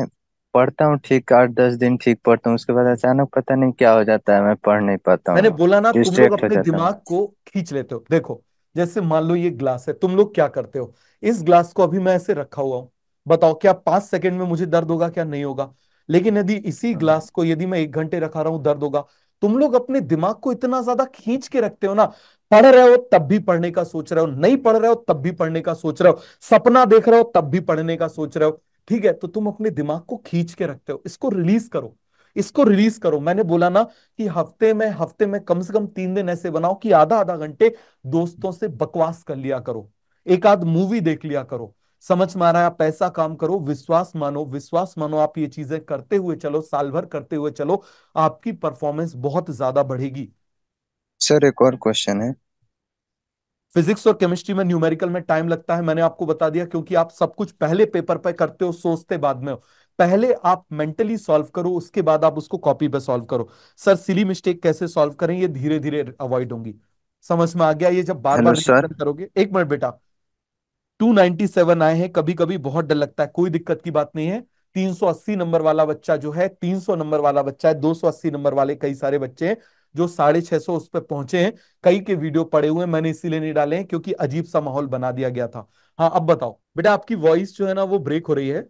पढ़ता हूँ ठीक आठ दस दिन ठीक पढ़ता हूँ उसके बाद अचानक पता नहीं क्या हो जाता है मैं पढ़ नहीं पाता हूँ मैंने बोला ना तुम लोग अपने दिमाग को खींच लेते हो देखो जैसे मान लो ये ग्लास है तुम लोग क्या करते हो इस ग्लास को अभी मैं ऐसे रखा हुआ हूँ बताओ क्या पांच सेकंड में मुझे दर्द होगा क्या नहीं होगा लेकिन यदि इसी ग्लास हाँ। को यदि मैं एक घंटे रखा रहा हूं दर्द होगा तुम लोग अपने दिमाग को इतना ज्यादा खींच के रखते हो ना पढ़ रहे हो तब भी पढ़ने का सोच रहे हो नहीं पढ़ रहे हो तब भी पढ़ने का सोच रहे हो सपना देख रहे हो तब भी पढ़ने का सोच रहे हो ठीक है तो तुम अपने दिमाग को खींच के रखते हो इसको रिलीज करो इसको रिलीज करो मैंने बोला ना कि हफ्ते में हफ्ते में कम से कम तीन दिन ऐसे बनाओ कि आधा आधा घंटे दोस्तों से बकवास कर लिया करो एक आध मूवी देख लिया करो समझ में आ रहा है आप ऐसा काम करो विश्वास मानो विश्वास मानो आप ये चीजें करते हुए चलो साल भर करते हुए चलो आपकी परफॉर्मेंस बहुत ज्यादा बढ़ेगी सर एक और क्वेश्चन है फिजिक्स और केमिस्ट्री में न्यूमेरिकल में टाइम लगता है मैंने आपको बता दिया क्योंकि आप सब कुछ पहले पेपर पर पे करते हो सोचते बाद में हो पहले आप मेंटली सॉल्व करो उसके बाद आप उसको कॉपी पे सॉल्व करो सर सिली मिस्टेक कैसे सॉल्व करें ये धीरे धीरे अवॉइड होंगी समझ में आ गया ये जब बार बार करोगे एक मिनट बेटा 297 आए हैं कभी कभी बहुत डर लगता है कोई दिक्कत की बात नहीं है 380 नंबर वाला बच्चा जो है 300 नंबर वाला बच्चा है 280 नंबर वाले कई सारे बच्चे हैं जो साढ़े छह सौ उस पर पहुंचे हैं कई के वीडियो पड़े हुए मैंने इसीलिए नहीं डाले हैं क्योंकि अजीब सा माहौल बना दिया गया था हाँ अब बताओ बेटा आपकी वॉइस जो है ना वो ब्रेक हो रही है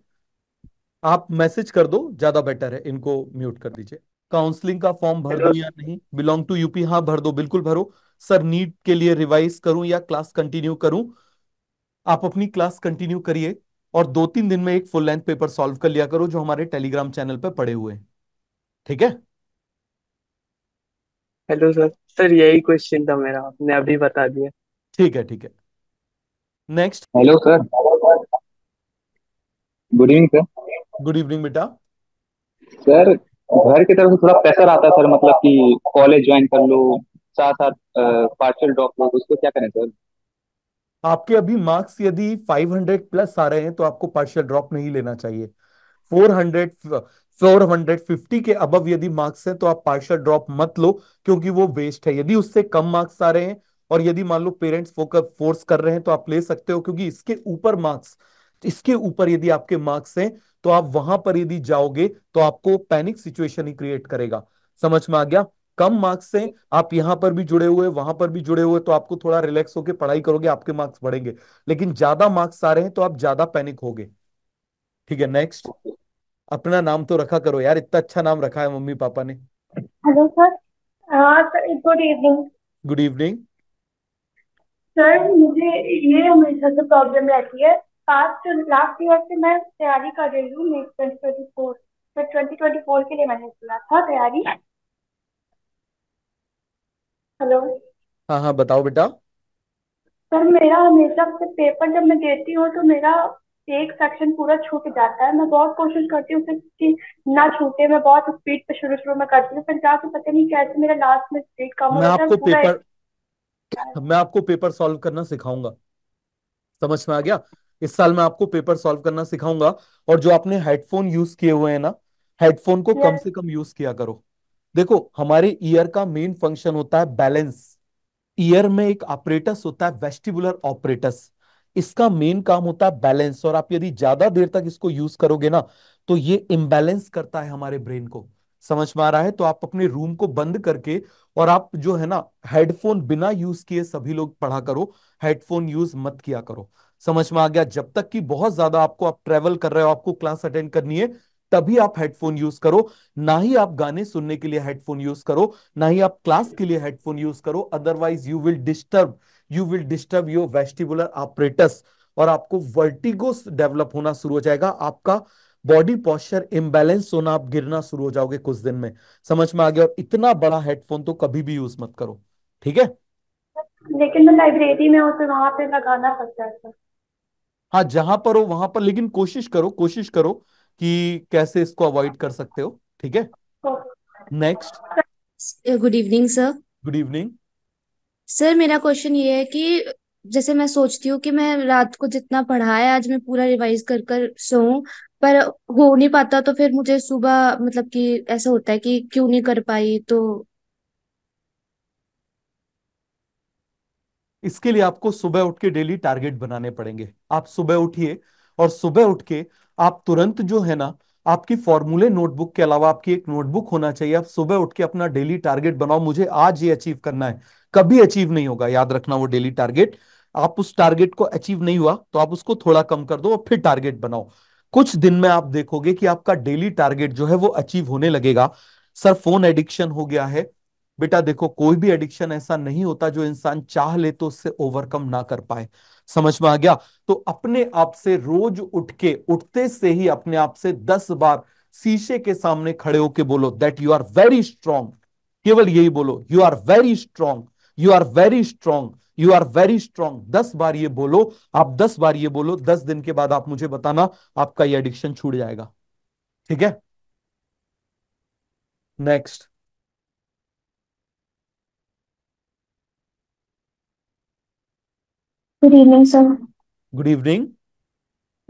आप मैसेज कर दो ज्यादा बेटर है इनको म्यूट कर दीजिए काउंसलिंग का फॉर्म भर दो या नहीं बिलोंग टू यूपी हाँ भर दो बिल्कुल भरो सर नीट के लिए रिवाइज करूं या क्लास कंटिन्यू करूं आप अपनी क्लास कंटिन्यू करिए और दो तीन दिन में एक फुल लेंथ पेपर सॉल्व कर लिया करो जो हमारे टेलीग्राम चैनल पर पड़े हुए हैं ठीक है हेलो सर सर यही क्वेश्चन था मेरा आपने अभी बता दिया ठीक है ठीक है next hello sir good evening sir good evening बेटा सर घर की तरफ से थोड़ा प्रेशर आता है सर मतलब कि कॉलेज ज्वाइन कर लो साथ साथ पार्शियल ड्रॉप लो उसको क्या करें सर आपके अभी मार्क्स यदि 500 प्लस आ रहे हैं तो आपको पार्शियल ड्रॉप नहीं लेना चाहिए 400 फोर हंड्रेड फिफ्टी के अबव यदि मार्क्स हैं तो आप पार्शल ड्रॉप मत लो क्योंकि वो वेस्ट है यदि उससे कम मार्क्स आ रहे हैं और यदि मान लो पेरेंट्स फोकस फोर्स कर रहे हैं तो आप ले सकते हो क्योंकि इसके ऊपर मार्क्स इसके ऊपर यदि आपके मार्क्स हैं तो आप वहां पर यदि जाओगे तो आपको पैनिक सिचुएशन ही क्रिएट करेगा समझ में आ गया कम मार्क्स से आप यहां पर भी जुड़े हुए वहां पर भी जुड़े हुए तो आपको थोड़ा रिलैक्स होकर पढ़ाई करोगे आपके मार्क्स बढ़ेंगे लेकिन ज्यादा मार्क्स आ रहे हैं तो आप ज्यादा पैनिक होगे ठीक है नेक्स्ट अपना नाम तो रखा करो यार इतना अच्छा नाम रखा है मम्मी पापा ने hello sir good evening good evening sir मुझे ये हमेशा से प्रॉब्लम रहती है पास्ट लास्ट ईयर से मैं तैयारी कर रही हूँ ट्वेंटी ट्वेंटी फोर के लिए मैंने किया था तैयारी हेलो हाँ हाँ बताओ बेटा सर मेरा हमेशा से पेपर जब मैं देती हूँ तो मेरा एक सेक्शन पूरा छूट जाता है मैं बहुत कोशिश करती हूँ कि ना छूटे मैं बहुत स्पीड पे शुरू शुरू में करती हूँ फिर जाके पता नहीं कैसे मेरा लास्ट में स्पीड कम मैं आपको पेपर मैं आपको पेपर सॉल्व करना सिखाऊंगा समझ में आ गया इस साल मैं आपको पेपर सॉल्व करना सिखाऊंगा और जो आपने हेडफोन यूज किए हुए हैं ना हेडफोन को कम से कम यूज किया करो देखो हमारे ईयर का मेन फंक्शन होता है बैलेंस ईयर में एक ऑपरेटस होता है वेस्टिबुलर ऑपरेटस इसका मेन काम होता है बैलेंस और आप यदि ज्यादा देर तक इसको यूज करोगे ना तो ये इम्बैलेंस करता है हमारे ब्रेन को समझ में आ रहा है तो आप अपने रूम को बंद करके और आप जो है ना हेडफोन बिना यूज किए सभी लोग पढ़ा करो हेडफोन यूज मत किया करो समझ में आ गया जब तक कि बहुत ज्यादा आपको आप ट्रेवल कर रहे हो आपको क्लास अटेंड करनी है तभी आप हेडफोन यूज करो ना ही आप गाने सुनने के लिए हेडफोन यूज करो ना ही आप क्लास के लिए हेडफोन यूज करो otherwise you will disturb you will disturb your vestibular apparatus और आपको वर्टिगोस डेवलप होना शुरू हो जाएगा आपका बॉडी पॉस्चर इम्बेलेंस होना आप गिरना शुरू हो जाओगे कुछ दिन में समझ में आ गया और इतना बड़ा हेडफोन तो कभी भी यूज मत करो ठीक है लेकिन मैं लाइब्रेरी में हूँ तो वहां पे लगाना पड़ता है हाँ जहां पर हो वहां पर लेकिन कोशिश करो कोशिश करो कि कैसे इसको अवॉइड कर सकते हो ठीक है next good evening sir good evening sir मेरा क्वेश्चन ये है कि जैसे मैं सोचती हूँ कि मैं रात को जितना पढ़ा है आज मैं पूरा रिवाइज कर कर सोऊं पर हो नहीं पाता तो फिर मुझे सुबह मतलब कि ऐसा होता है कि क्यों नहीं कर पाई तो इसके लिए आपको सुबह उठ के डेली टारगेट बनाने पड़ेंगे आप सुबह उठिए और सुबह उठ के आप तुरंत जो है ना आपकी फॉर्मूले नोटबुक के अलावा आपकी एक नोटबुक होना चाहिए आप सुबह उठ के अपना डेली टारगेट बनाओ मुझे आज ये अचीव करना है कभी अचीव नहीं होगा याद रखना वो डेली टारगेट आप उस टारगेट को अचीव नहीं हुआ तो आप उसको थोड़ा कम कर दो और फिर टारगेट बनाओ कुछ दिन में आप देखोगे कि आपका डेली टारगेट जो है वो अचीव होने लगेगा सर फोन एडिक्शन हो गया है बेटा देखो कोई भी एडिक्शन ऐसा नहीं होता जो इंसान चाह ले तो उससे ओवरकम ना कर पाए समझ में आ गया तो अपने आप से रोज उठ के उठते से ही अपने आप से दस बार शीशे के सामने खड़े होके बोलो that you are very strong केवल यही बोलो you are very strong you are very strong you are very strong दस बार ये बोलो आप दस बार ये बोलो दस दिन के बाद आप मुझे बताना आपका ये एडिक्शन छूट जाएगा ठीक है next good evening sir good evening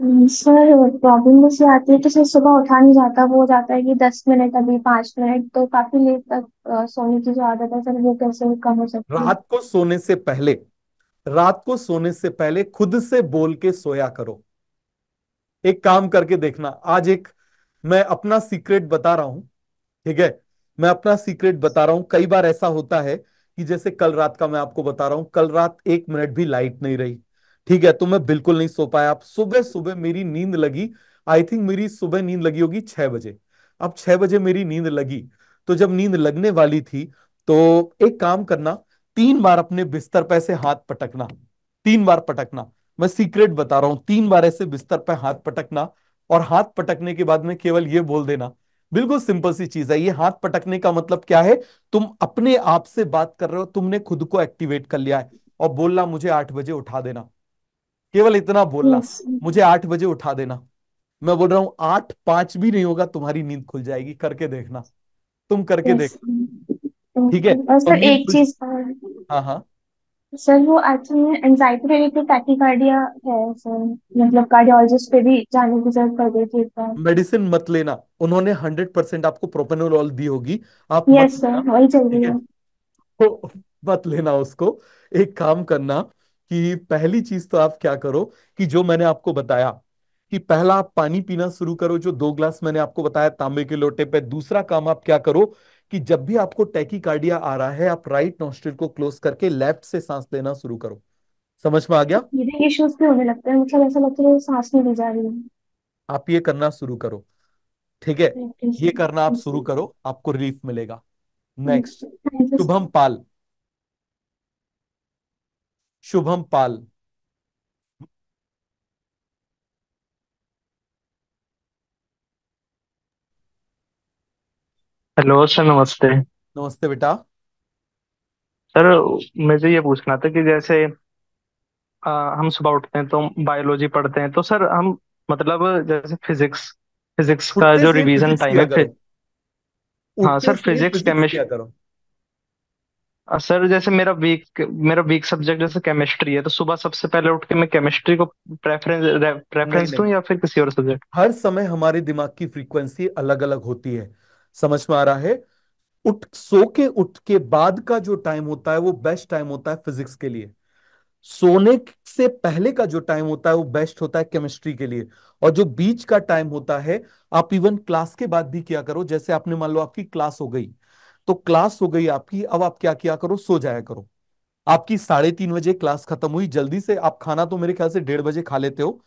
sir problem मुझे आती है कि तो सर सुबह उठा नहीं जाता वो हो जाता है कि दस मिनट अभी पांच मिनट तो काफी लेट तक सोने की जो आदत है सर वो कैसे कम हो सकती है रात को सोने से पहले रात को सोने से पहले खुद से बोल के सोया करो एक काम करके देखना आज एक मैं अपना सीक्रेट बता रहा हूं ठीक है मैं अपना सीक्रेट बता रहा हूं कई बार ऐसा होता है कि जैसे कल रात का मैं आपको बता रहा हूं कल रात एक मिनट भी लाइट नहीं रही ठीक है तो मैं बिल्कुल नहीं सो पाया आप सुबह सुबह मेरी नींद लगी आई थिंक मेरी सुबह नींद लगी होगी छह बजे अब छह बजे मेरी नींद लगी तो जब नींद लगने वाली थी तो एक काम करना तीन बार अपने बिस्तर पे ऐसे हाथ पटकना तीन बार पटकना मैं सीक्रेट बता रहा हूं तीन बार ऐसे बिस्तर पर हाथ पटकना और हाथ पटकने के बाद में केवल ये बोल देना बिल्कुल सिंपल सी चीज है ये हाथ पटकने का मतलब क्या है तुम अपने आप से बात कर रहे हो तुमने खुद को एक्टिवेट कर लिया है और बोलना मुझे आठ बजे उठा देना केवल इतना बोलना मुझे आठ बजे उठा देना मैं बोल रहा हूँ आठ पांच भी नहीं होगा तुम्हारी नींद खुल जाएगी करके देखना तुम करके देख ठीक है सर एक चीज हाँ हाँ सर वो एक्चुअली एंजाइटी रिलेटेड टैकीकार्डिया है सर मतलब कार्डियोलॉजिस्ट पे भी जाने की जरूरत पड़ गई थी मेडिसिन मत लेना उन्होंने 100% आपको प्रोपेनोलॉल दी होगी आप यस सर वही चल रही है तो मत लेना उसको एक काम करना कि पहली चीज तो आप क्या करो कि जो मैंने आपको बताया कि पहला आप पानी पीना शुरू करो जो दो ग्लास मैंने आपको बताया तांबे के लोटे पे दूसरा काम आप क्या करो कि जब भी आपको टैकीकार्डिया आ रहा है आप राइट नोस्ट्रिल को क्लोज करके लेफ्ट से सांस लेना शुरू करो समझ में आ गया ब्रीदिंग इश्यूज भी होने लगते हैं मतलब ऐसा लगता है सांस नहीं ले जा रही है आप ये करना शुरू करो ठीक है ये करना आप शुरू करो आपको रिलीफ मिलेगा next Shubham Pal Shubham Pal hello sir नमस्ते नमस्ते बेटा सर मुझे ये पूछना था कि जैसे आ, हम सुबह उठते हैं तो बायोलॉजी पढ़ते हैं तो सर हम मतलब जैसे फिजिक्स फिजिक्स का जो रिवीजन टाइम है फिर, हाँ सर फिजिक्स केमिस्ट्री सर जैसे मेरा वीक मेरा वीक सब्जेक्ट जैसे केमिस्ट्री है तो सुबह सबसे पहले उठ के मैं केमिस्ट्री को प्रेफरेंस प्रेफरेंस दूं या फिर किसी और सब्जेक्ट हर समय हमारे दिमाग की फ्रीक्वेंसी अलग अलग होती है समझ में आ रहा है उठ सो के उठ के बाद का जो टाइम होता है वो बेस्ट टाइम होता है फिजिक्स के लिए सोने से पहले का जो टाइम होता है वो बेस्ट होता है केमिस्ट्री के लिए और जो बीच का टाइम होता है आप इवन क्लास के बाद भी क्या करो जैसे आपने मान लो आपकी क्लास हो गई तो क्लास हो गई आपकी अब आप क्या किया करो सो जाया करो आपकी साढ़े तीन बजे क्लास खत्म हुई जल्दी से आप खाना तो मेरे ख्याल से डेढ़ बजे खा लेते हो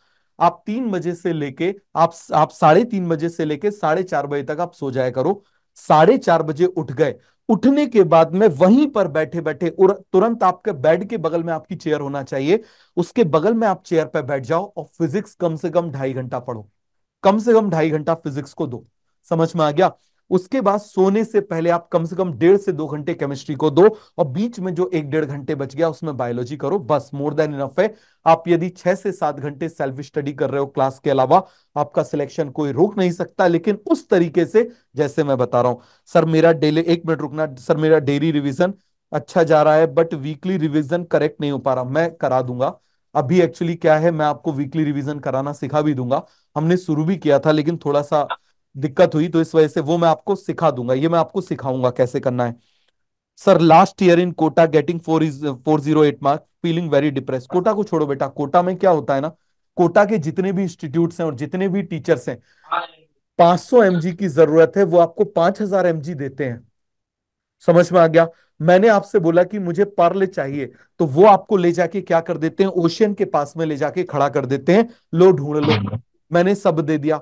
आप तीन बजे से लेके आप आप साढ़े तीन बजे से लेके साढ़े चार बजे तक आप सो जाया करो साढ़े चार बजे उठ गए उठने के बाद में वहीं पर बैठे बैठे और तुरंत आपके बेड के बगल में आपकी चेयर होना चाहिए उसके बगल में आप चेयर पर बैठ जाओ और फिजिक्स कम से कम ढाई घंटा पढ़ो कम से कम ढाई घंटा फिजिक्स को दो समझ में आ गया उसके बाद सोने से पहले आप कम से कम डेढ़ से दो घंटे केमिस्ट्री को दो और बीच में जो एक डेढ़ घंटे बच गया उसमें बायोलॉजी करो बस मोर देन इनफ है आप यदि छह से सात घंटे सेल्फ स्टडी कर रहे हो क्लास के अलावा आपका सिलेक्शन कोई रोक नहीं सकता लेकिन उस तरीके से जैसे मैं बता रहा हूं सर मेरा डेली एक मिनट रुकना सर मेरा डेली रिविजन अच्छा जा रहा है बट वीकली रिविजन करेक्ट नहीं हो पा रहा मैं करा दूंगा अभी एक्चुअली क्या है मैं आपको वीकली रिविजन कराना सिखा भी दूंगा हमने शुरू भी किया था लेकिन थोड़ा सा दिक्कत हुई तो इस वजह से वो मैं आपको सिखा दूंगा ये मैं आपको सिखाऊंगा कैसे करना है sir last year in Kota getting four is four zero eight mark feeling very depress Kota को छोड़ो बेटा कोटा में क्या होता है ना कोटा के जितने भी इंस्टीट्यूट हैं और जितने भी टीचर्स हैं 500 सौ की जरूरत है वो आपको 5000 हजार देते हैं समझ में आ गया मैंने आपसे बोला कि मुझे पर्ल चाहिए तो वो आपको ले जाके क्या कर देते हैं ओशियन के पास में ले जाके खड़ा कर देते हैं लो ढूंढ लो मैंने सब दे दिया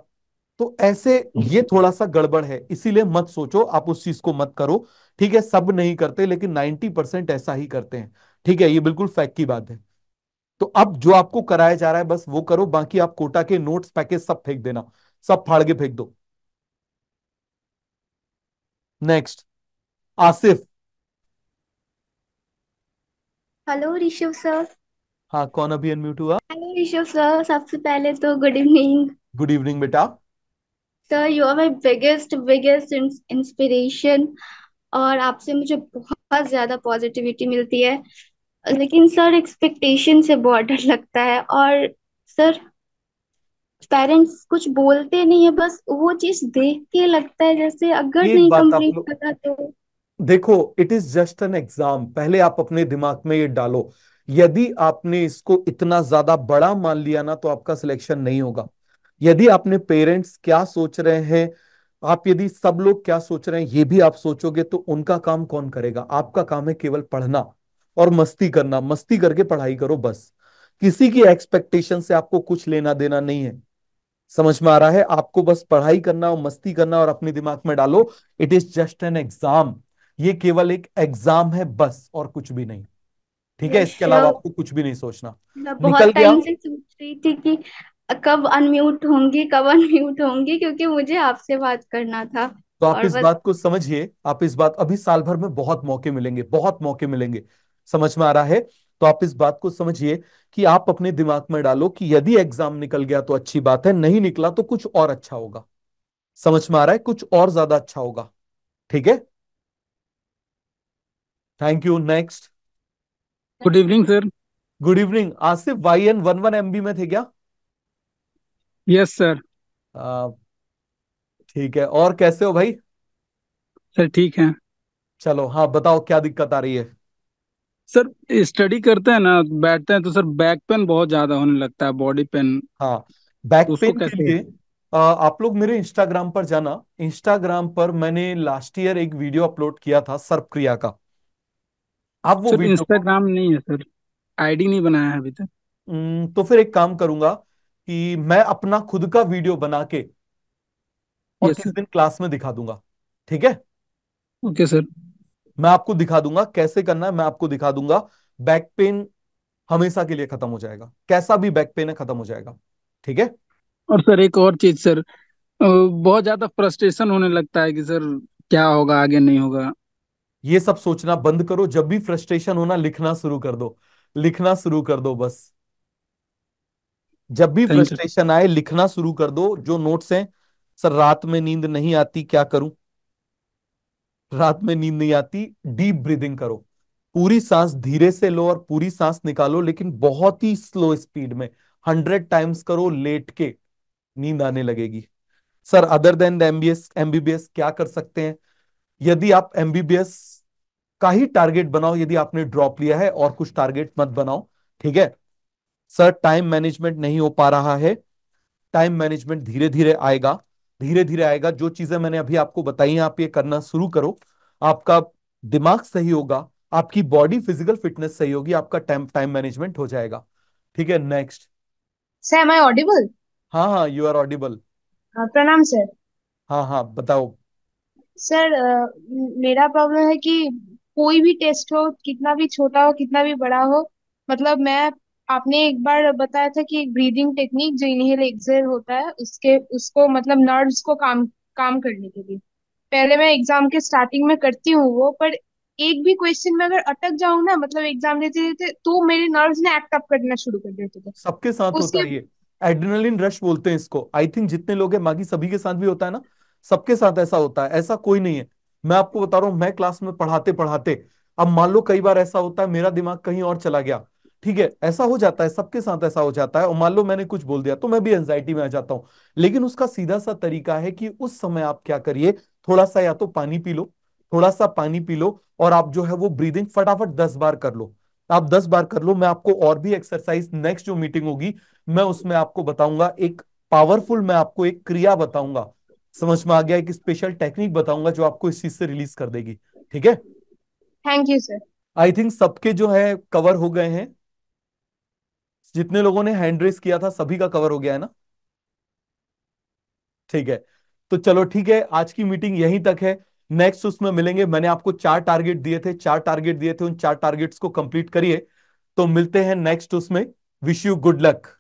तो ऐसे हम्म। ये थोड़ा सा गड़बड़ है इसीलिए मत सोचो आप उस चीज को मत करो ठीक है सब नहीं करते लेकिन नाइन्टी परसेंट ऐसा ही करते हैं ठीक है ये बिल्कुल फैक्ट की बात है तो अब जो आपको कराया जा रहा है बस वो करो बाकी आप कोटा के नोट्स पैकेज सब फेंक देना सब फाड़ के फेंक दो next Asif hello Rishabh sir हाँ कौन अभी अनम्यूट हुआ हेलो ऋषभ सर सबसे पहले तो गुड इवनिंग गुड इवनिंग बेटा sir you are my biggest biggest inspiration और आपसे मुझे बहुत ज़्यादा पॉजिटिविटी मिलती है लेकिन सर एक्सपेक्टेशन से बहुत डर लगता है और सर पेरेंट्स कुछ बोलते नहीं है बस वो चीज देख के लगता है जैसे अगर नहीं कंप्लीट करा तो देखो it is just an exam पहले आप अपने दिमाग में ये डालो यदि आपने इसको इतना ज्यादा बड़ा मान लिया ना तो आपका सिलेक्शन नहीं होगा यदि अपने पेरेंट्स क्या सोच रहे हैं आप यदि सब लोग क्या सोच रहे हैं ये भी आप सोचोगे तो उनका काम कौन करेगा आपका काम है केवल पढ़ना और मस्ती करना मस्ती करके पढ़ाई करो बस किसी की एक्सपेक्टेशन से आपको कुछ लेना देना नहीं है समझ में आ रहा है आपको बस पढ़ाई करना और मस्ती करना और अपने दिमाग में डालो it is just an exam ये केवल एक एग्जाम है बस और कुछ भी नहीं ठीक है इसके अच्छा। अलावा आपको कुछ भी नहीं सोचना निकल गया सोच रही थी कि कब अनम्यूट होंगी कब अनम्यूट होंगी क्योंकि मुझे आपसे बात करना था तो आप इस बस... बात को समझिए आप इस बात अभी साल भर में बहुत मौके मिलेंगे बहुत मौके मिलेंगे समझ में आ रहा है तो आप इस बात को समझिए कि आप अपने दिमाग में डालो कि यदि एग्जाम निकल गया तो अच्छी बात है नहीं निकला तो कुछ और अच्छा होगा समझ में आ रहा है कुछ और ज्यादा अच्छा होगा ठीक है thank you next good evening sir good evening आज से Y N one one M B में थे क्या यस सर ठीक है और कैसे हो भाई सर ठीक है चलो हाँ बताओ क्या दिक्कत आ रही है सर स्टडी करते हैं ना बैठते हैं तो सर बैक पेन बहुत ज्यादा होने लगता है बॉडी पेन हाँ बैक तो पेन के लिए आप लोग मेरे इंस्टाग्राम पर जाना इंस्टाग्राम पर मैंने लास्ट ईयर एक वीडियो अपलोड किया था सर्प क्रिया का आप वो सर इंस्टाग्राम नहीं है सर आईडी नहीं बनाया है अभी तक तो फिर एक काम करूंगा कि मैं अपना खुद का वीडियो बना के और yes, किस दिन क्लास में दिखा दूंगा ठीक है ओके okay, सर मैं आपको दिखा दूंगा कैसे करना है मैं आपको दिखा दूंगा बैक पेन हमेशा के लिए खत्म हो जाएगा कैसा भी बैक पेन है खत्म हो जाएगा ठीक है और सर एक और चीज सर बहुत ज्यादा फ्रस्ट्रेशन होने लगता है कि सर क्या होगा आगे नहीं होगा ये सब सोचना बंद करो जब भी फ्रस्ट्रेशन होना लिखना शुरू कर दो लिखना शुरू कर दो बस जब भी फ्रस्ट्रेशन आए लिखना शुरू कर दो जो नोट्स हैं सर रात में नींद नहीं आती क्या करूं रात में नींद नहीं आती डीप ब्रीदिंग करो पूरी सांस धीरे से लो और पूरी सांस निकालो लेकिन बहुत ही स्लो स्पीड में हंड्रेड टाइम्स करो लेट के नींद आने लगेगी sir other than MBS MBBS क्या कर सकते हैं यदि आप एमबीबीएस का ही टारगेट बनाओ यदि आपने ड्रॉप लिया है और कुछ टारगेट मत बनाओ ठीक है सर टाइम मैनेजमेंट नहीं हो पा रहा है टाइम मैनेजमेंट धीरे धीरे आएगा धीरे धीरे आएगा जो चीजें मैंने अभी आपको बताई आप ये करना शुरू करो आपका दिमाग सही होगा आपकी बॉडी फिजिकल फिटनेस सही होगी आपका टाइम टाइम मैनेजमेंट हो जाएगा ठीक है next sir am I audible हाँ हाँ यू आर ऑडिबल प्रणाम सर हाँ हाँ बताओ सर uh, मेरा प्रॉब्लम है कि कोई भी टेस्ट हो कितना भी छोटा हो कितना भी बड़ा हो मतलब मैं आपने एक बार बताया था कि एक ब्रीदिंग टेक्निक जो इनहेल एक्सहेल होता है उसके उसको मतलब नर्व्स को काम काम करने के लिए पहले मैं एग्जाम के स्टार्टिंग में करती हूँ वो पर एक भी क्वेश्चन में अगर अटक जाऊं ना मतलब एग्जाम देते देते तो मेरे नर्व्स ने एक्ट अप करना शुरू कर देते थे सबके साथ उसके होता है ये एड्रेनलिन रश बोलते हैं इसको आई थिंक जितने लोग हैं बाकी सभी के साथ भी होता है ना सबके साथ ऐसा होता है ऐसा कोई नहीं है मैं आपको बता रहा हूँ मैं क्लास में पढ़ाते पढ़ाते अब मान लो कई बार ऐसा होता है मेरा दिमाग कहीं और चला गया ठीक है ऐसा हो जाता है सबके साथ ऐसा हो जाता है और मान लो मैंने कुछ बोल दिया तो मैं भी एंजाइटी में आ जाता हूँ लेकिन उसका सीधा सा तरीका है कि उस समय आप क्या करिए थोड़ा सा या तो पानी पी लो थोड़ा सा पानी पी लो और आप जो है वो ब्रीदिंग फटाफट दस बार कर लो आप दस बार कर लो मैं आपको और भी एक्सरसाइज नेक्स्ट जो मीटिंग होगी मैं उसमें आपको बताऊंगा एक पावरफुल मैं आपको एक क्रिया बताऊंगा समझ में आ गया एक स्पेशल टेक्निक बताऊंगा जो आपको इस चीज से रिलीज कर देगी ठीक है thank you sir I think सबके जो है कवर हो गए हैं जितने लोगों ने हैंड रेस किया था सभी का कवर हो गया है ना ठीक है तो चलो ठीक है आज की मीटिंग यहीं तक है नेक्स्ट उसमें मिलेंगे मैंने आपको चार टारगेट दिए थे चार टारगेट दिए थे उन चार टारगेट्स को कंप्लीट करिए तो मिलते हैं नेक्स्ट उसमें विश यू गुड लक